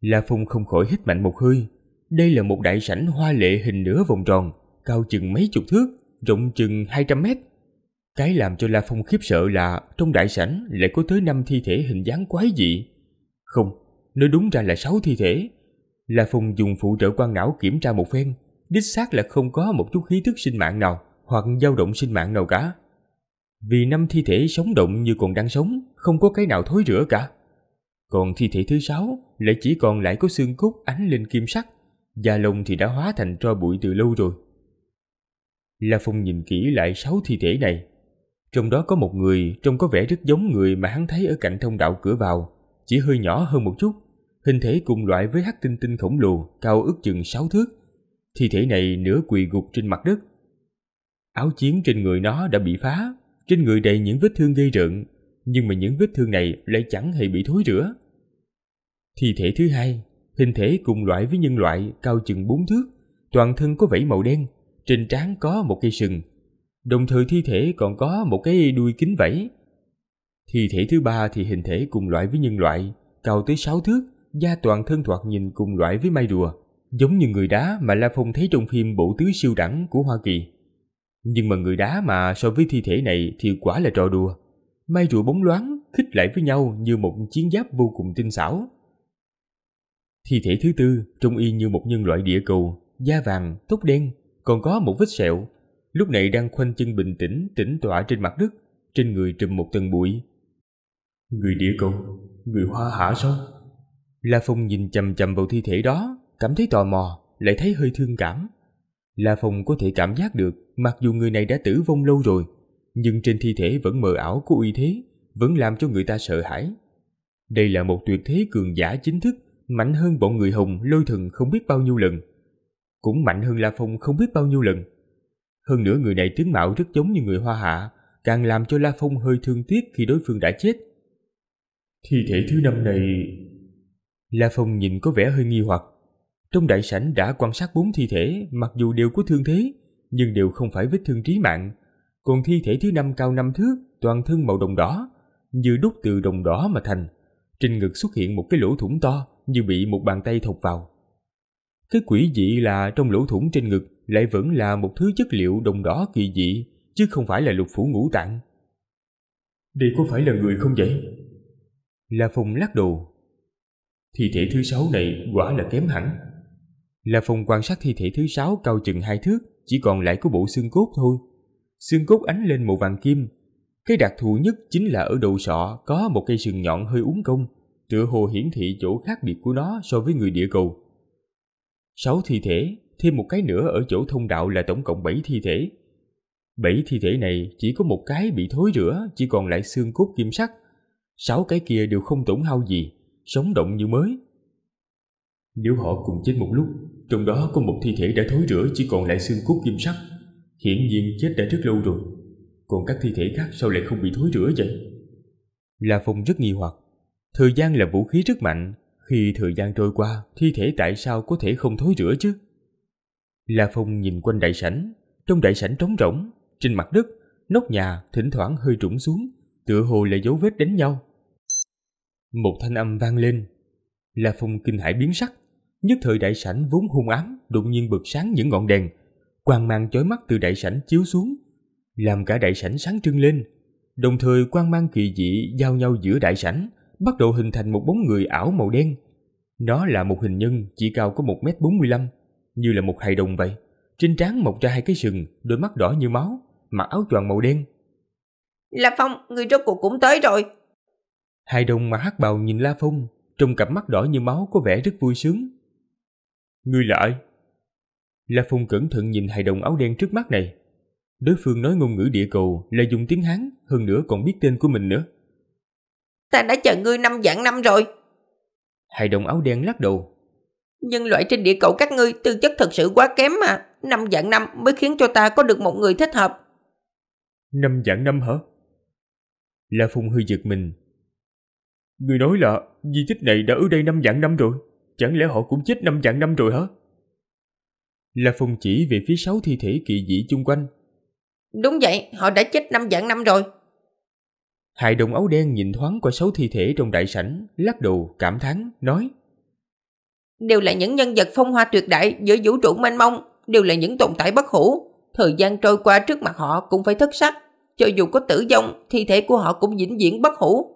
La Phong không khỏi hít mạnh một hơi. Đây là một đại sảnh hoa lệ hình nửa vòng tròn, cao chừng mấy chục thước, rộng chừng 200 mét. Cái làm cho La Phong khiếp sợ là trong đại sảnh lại có tới 5 thi thể hình dáng quái dị. Không, nói đúng ra là 6 thi thể. La Phong dùng phụ trợ quan não kiểm tra một phen, đích xác là không có một chút khí thức sinh mạng nào hoặc dao động sinh mạng nào cả. Vì năm thi thể sống động như còn đang sống, không có cái nào thối rửa cả. Còn thi thể thứ sáu lại chỉ còn lại có xương cốt ánh lên kim sắc, da lông thì đã hóa thành tro bụi từ lâu rồi. La Phong nhìn kỹ lại sáu thi thể này. Trong đó có một người trông có vẻ rất giống người mà hắn thấy ở cạnh thông đạo cửa vào, chỉ hơi nhỏ hơn một chút, hình thể cùng loại với hắc tinh tinh khổng lồ, cao ước chừng sáu thước. Thi thể này nửa quỳ gục trên mặt đất. Áo chiến trên người nó đã bị phá, trên người đầy những vết thương gây rợn, nhưng mà những vết thương này lại chẳng hề bị thối rửa. Thi thể thứ hai, hình thể cùng loại với nhân loại cao chừng bốn thước, toàn thân có vảy màu đen, trên trán có một cây sừng. Đồng thời thi thể còn có một cái đuôi kính vảy. Thi thể thứ ba thì hình thể cùng loại với nhân loại, cao tới sáu thước, da toàn thân thoạt nhìn cùng loại với mai rùa, giống như người đá mà La Phong thấy trong phim Bộ tứ siêu đẳng của Hoa Kỳ. Nhưng mà người đá mà so với thi thể này thì quả là trò đùa. May rùa bóng loáng khích lại với nhau như một chiến giáp vô cùng tinh xảo. Thi thể thứ tư trông y như một nhân loại địa cầu, da vàng, tóc đen, còn có một vết sẹo. Lúc này đang khoanh chân bình tĩnh, tĩnh tọa trên mặt đất, trên người trùm một tầng bụi. Người địa cầu, người hoa hả sao? La Phong nhìn chầm chầm vào thi thể đó, cảm thấy tò mò, lại thấy hơi thương cảm. La Phong có thể cảm giác được Mặc dù người này đã tử vong lâu rồi, nhưng trên thi thể vẫn mờ ảo của uy thế, vẫn làm cho người ta sợ hãi. Đây là một tuyệt thế cường giả chính thức, mạnh hơn bọn người hùng lôi thần không biết bao nhiêu lần. Cũng mạnh hơn La Phong không biết bao nhiêu lần. Hơn nữa người này tướng mạo rất giống như người Hoa Hạ, càng làm cho La Phong hơi thương tiếc khi đối phương đã chết. Thi thể thứ năm này... La Phong nhìn có vẻ hơi nghi hoặc. Trong đại sảnh đã quan sát bốn thi thể, mặc dù đều có thương thế, nhưng đều không phải vết thương trí mạng. Còn thi thể thứ năm cao năm thước, toàn thân màu đồng đỏ, như đúc từ đồng đỏ mà thành. Trên ngực xuất hiện một cái lỗ thủng to như bị một bàn tay thọc vào. Cái quỷ dị là trong lỗ thủng trên ngực lại vẫn là một thứ chất liệu đồng đỏ kỳ dị, chứ không phải là lục phủ ngũ tạng. Đây có phải là người không vậy? La Phong lắc đầu. Thi thể thứ sáu này quả là kém hẳn. La Phong quan sát thi thể thứ sáu cao chừng hai thước, chỉ còn lại có bộ xương cốt thôi. Xương cốt ánh lên màu vàng kim. Cái đặc thù nhất chính là ở đầu sọ có một cây sừng nhọn hơi uốn cong, tựa hồ hiển thị chỗ khác biệt của nó so với người địa cầu. Sáu thi thể, thêm một cái nữa ở chỗ thông đạo là tổng cộng bảy thi thể. Bảy thi thể này chỉ có một cái bị thối rữa, chỉ còn lại xương cốt kim sắc. Sáu cái kia đều không tổn hao gì, sống động như mới. Nếu họ cùng chết một lúc, trong đó có một thi thể đã thối rữa chỉ còn lại xương cốt kim sắc. Hiển nhiên chết đã rất lâu rồi. Còn các thi thể khác sao lại không bị thối rữa vậy? La Phong rất nghi hoặc. Thời gian là vũ khí rất mạnh. Khi thời gian trôi qua, thi thể tại sao có thể không thối rữa chứ? La Phong nhìn quanh đại sảnh. Trong đại sảnh trống rỗng, trên mặt đất, nóc nhà thỉnh thoảng hơi trũng xuống, tựa hồ là dấu vết đánh nhau. Một thanh âm vang lên. La Phong kinh hãi biến sắc, Nhất thời đại sảnh vốn hung ám, đột nhiên bực sáng những ngọn đèn. Quang mang chói mắt từ đại sảnh chiếu xuống, làm cả đại sảnh sáng trưng lên. Đồng thời quang mang kỳ dị giao nhau giữa đại sảnh, bắt đầu hình thành một bóng người ảo màu đen. Nó là một hình nhân chỉ cao có 1 m lăm như là một hài đồng vậy. Trên trán mọc ra hai cái sừng, đôi mắt đỏ như máu, mặc áo choàng màu đen. La Phong, người rốt cuộc cũng tới rồi. Hai đồng mà hát bào nhìn La Phong, trong cặp mắt đỏ như máu có vẻ rất vui sướng. Ngươi là ai? La Phong cẩn thận nhìn hài đồng áo đen trước mắt này. Đối phương nói ngôn ngữ địa cầu là dùng tiếng Hán, hơn nữa còn biết tên của mình nữa. Ta đã chờ ngươi năm vạn năm rồi. Hài đồng áo đen lắc đầu. Nhân loại trên địa cầu các ngươi tư chất thật sự quá kém mà. Năm vạn năm mới khiến cho ta có được một người thích hợp. Năm vạn năm hả? La Phong hơi giật mình. Người nói là di tích này đã ở đây năm vạn năm rồi. Chẳng lẽ họ cũng chết năm vạn năm rồi hả? là Phong chỉ về phía sáu thi thể kỳ dị chung quanh. Đúng vậy, họ đã chết năm vạn năm rồi. Hai đồng áo đen nhìn thoáng qua sáu thi thể trong đại sảnh, lắc đầu, cảm thán, nói. Đều là những nhân vật phong hoa tuyệt đại giữa vũ trụ mênh mông, đều là những tồn tại bất hủ. Thời gian trôi qua trước mặt họ cũng phải thất sắc. Cho dù có tử vong, thi thể của họ cũng vĩnh viễn bất hủ.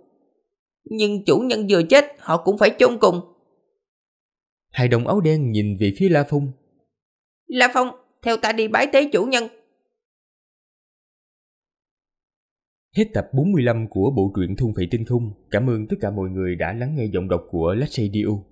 Nhưng chủ nhân vừa chết, họ cũng phải chôn cùng, Hai đồng áo đen nhìn về phía La Phong. La Phong, theo ta đi bái tế chủ nhân. Hết tập 45 của bộ truyện Thung Phệ Tinh Khung. Cảm ơn tất cả mọi người đã lắng nghe giọng đọc của Let's Radio.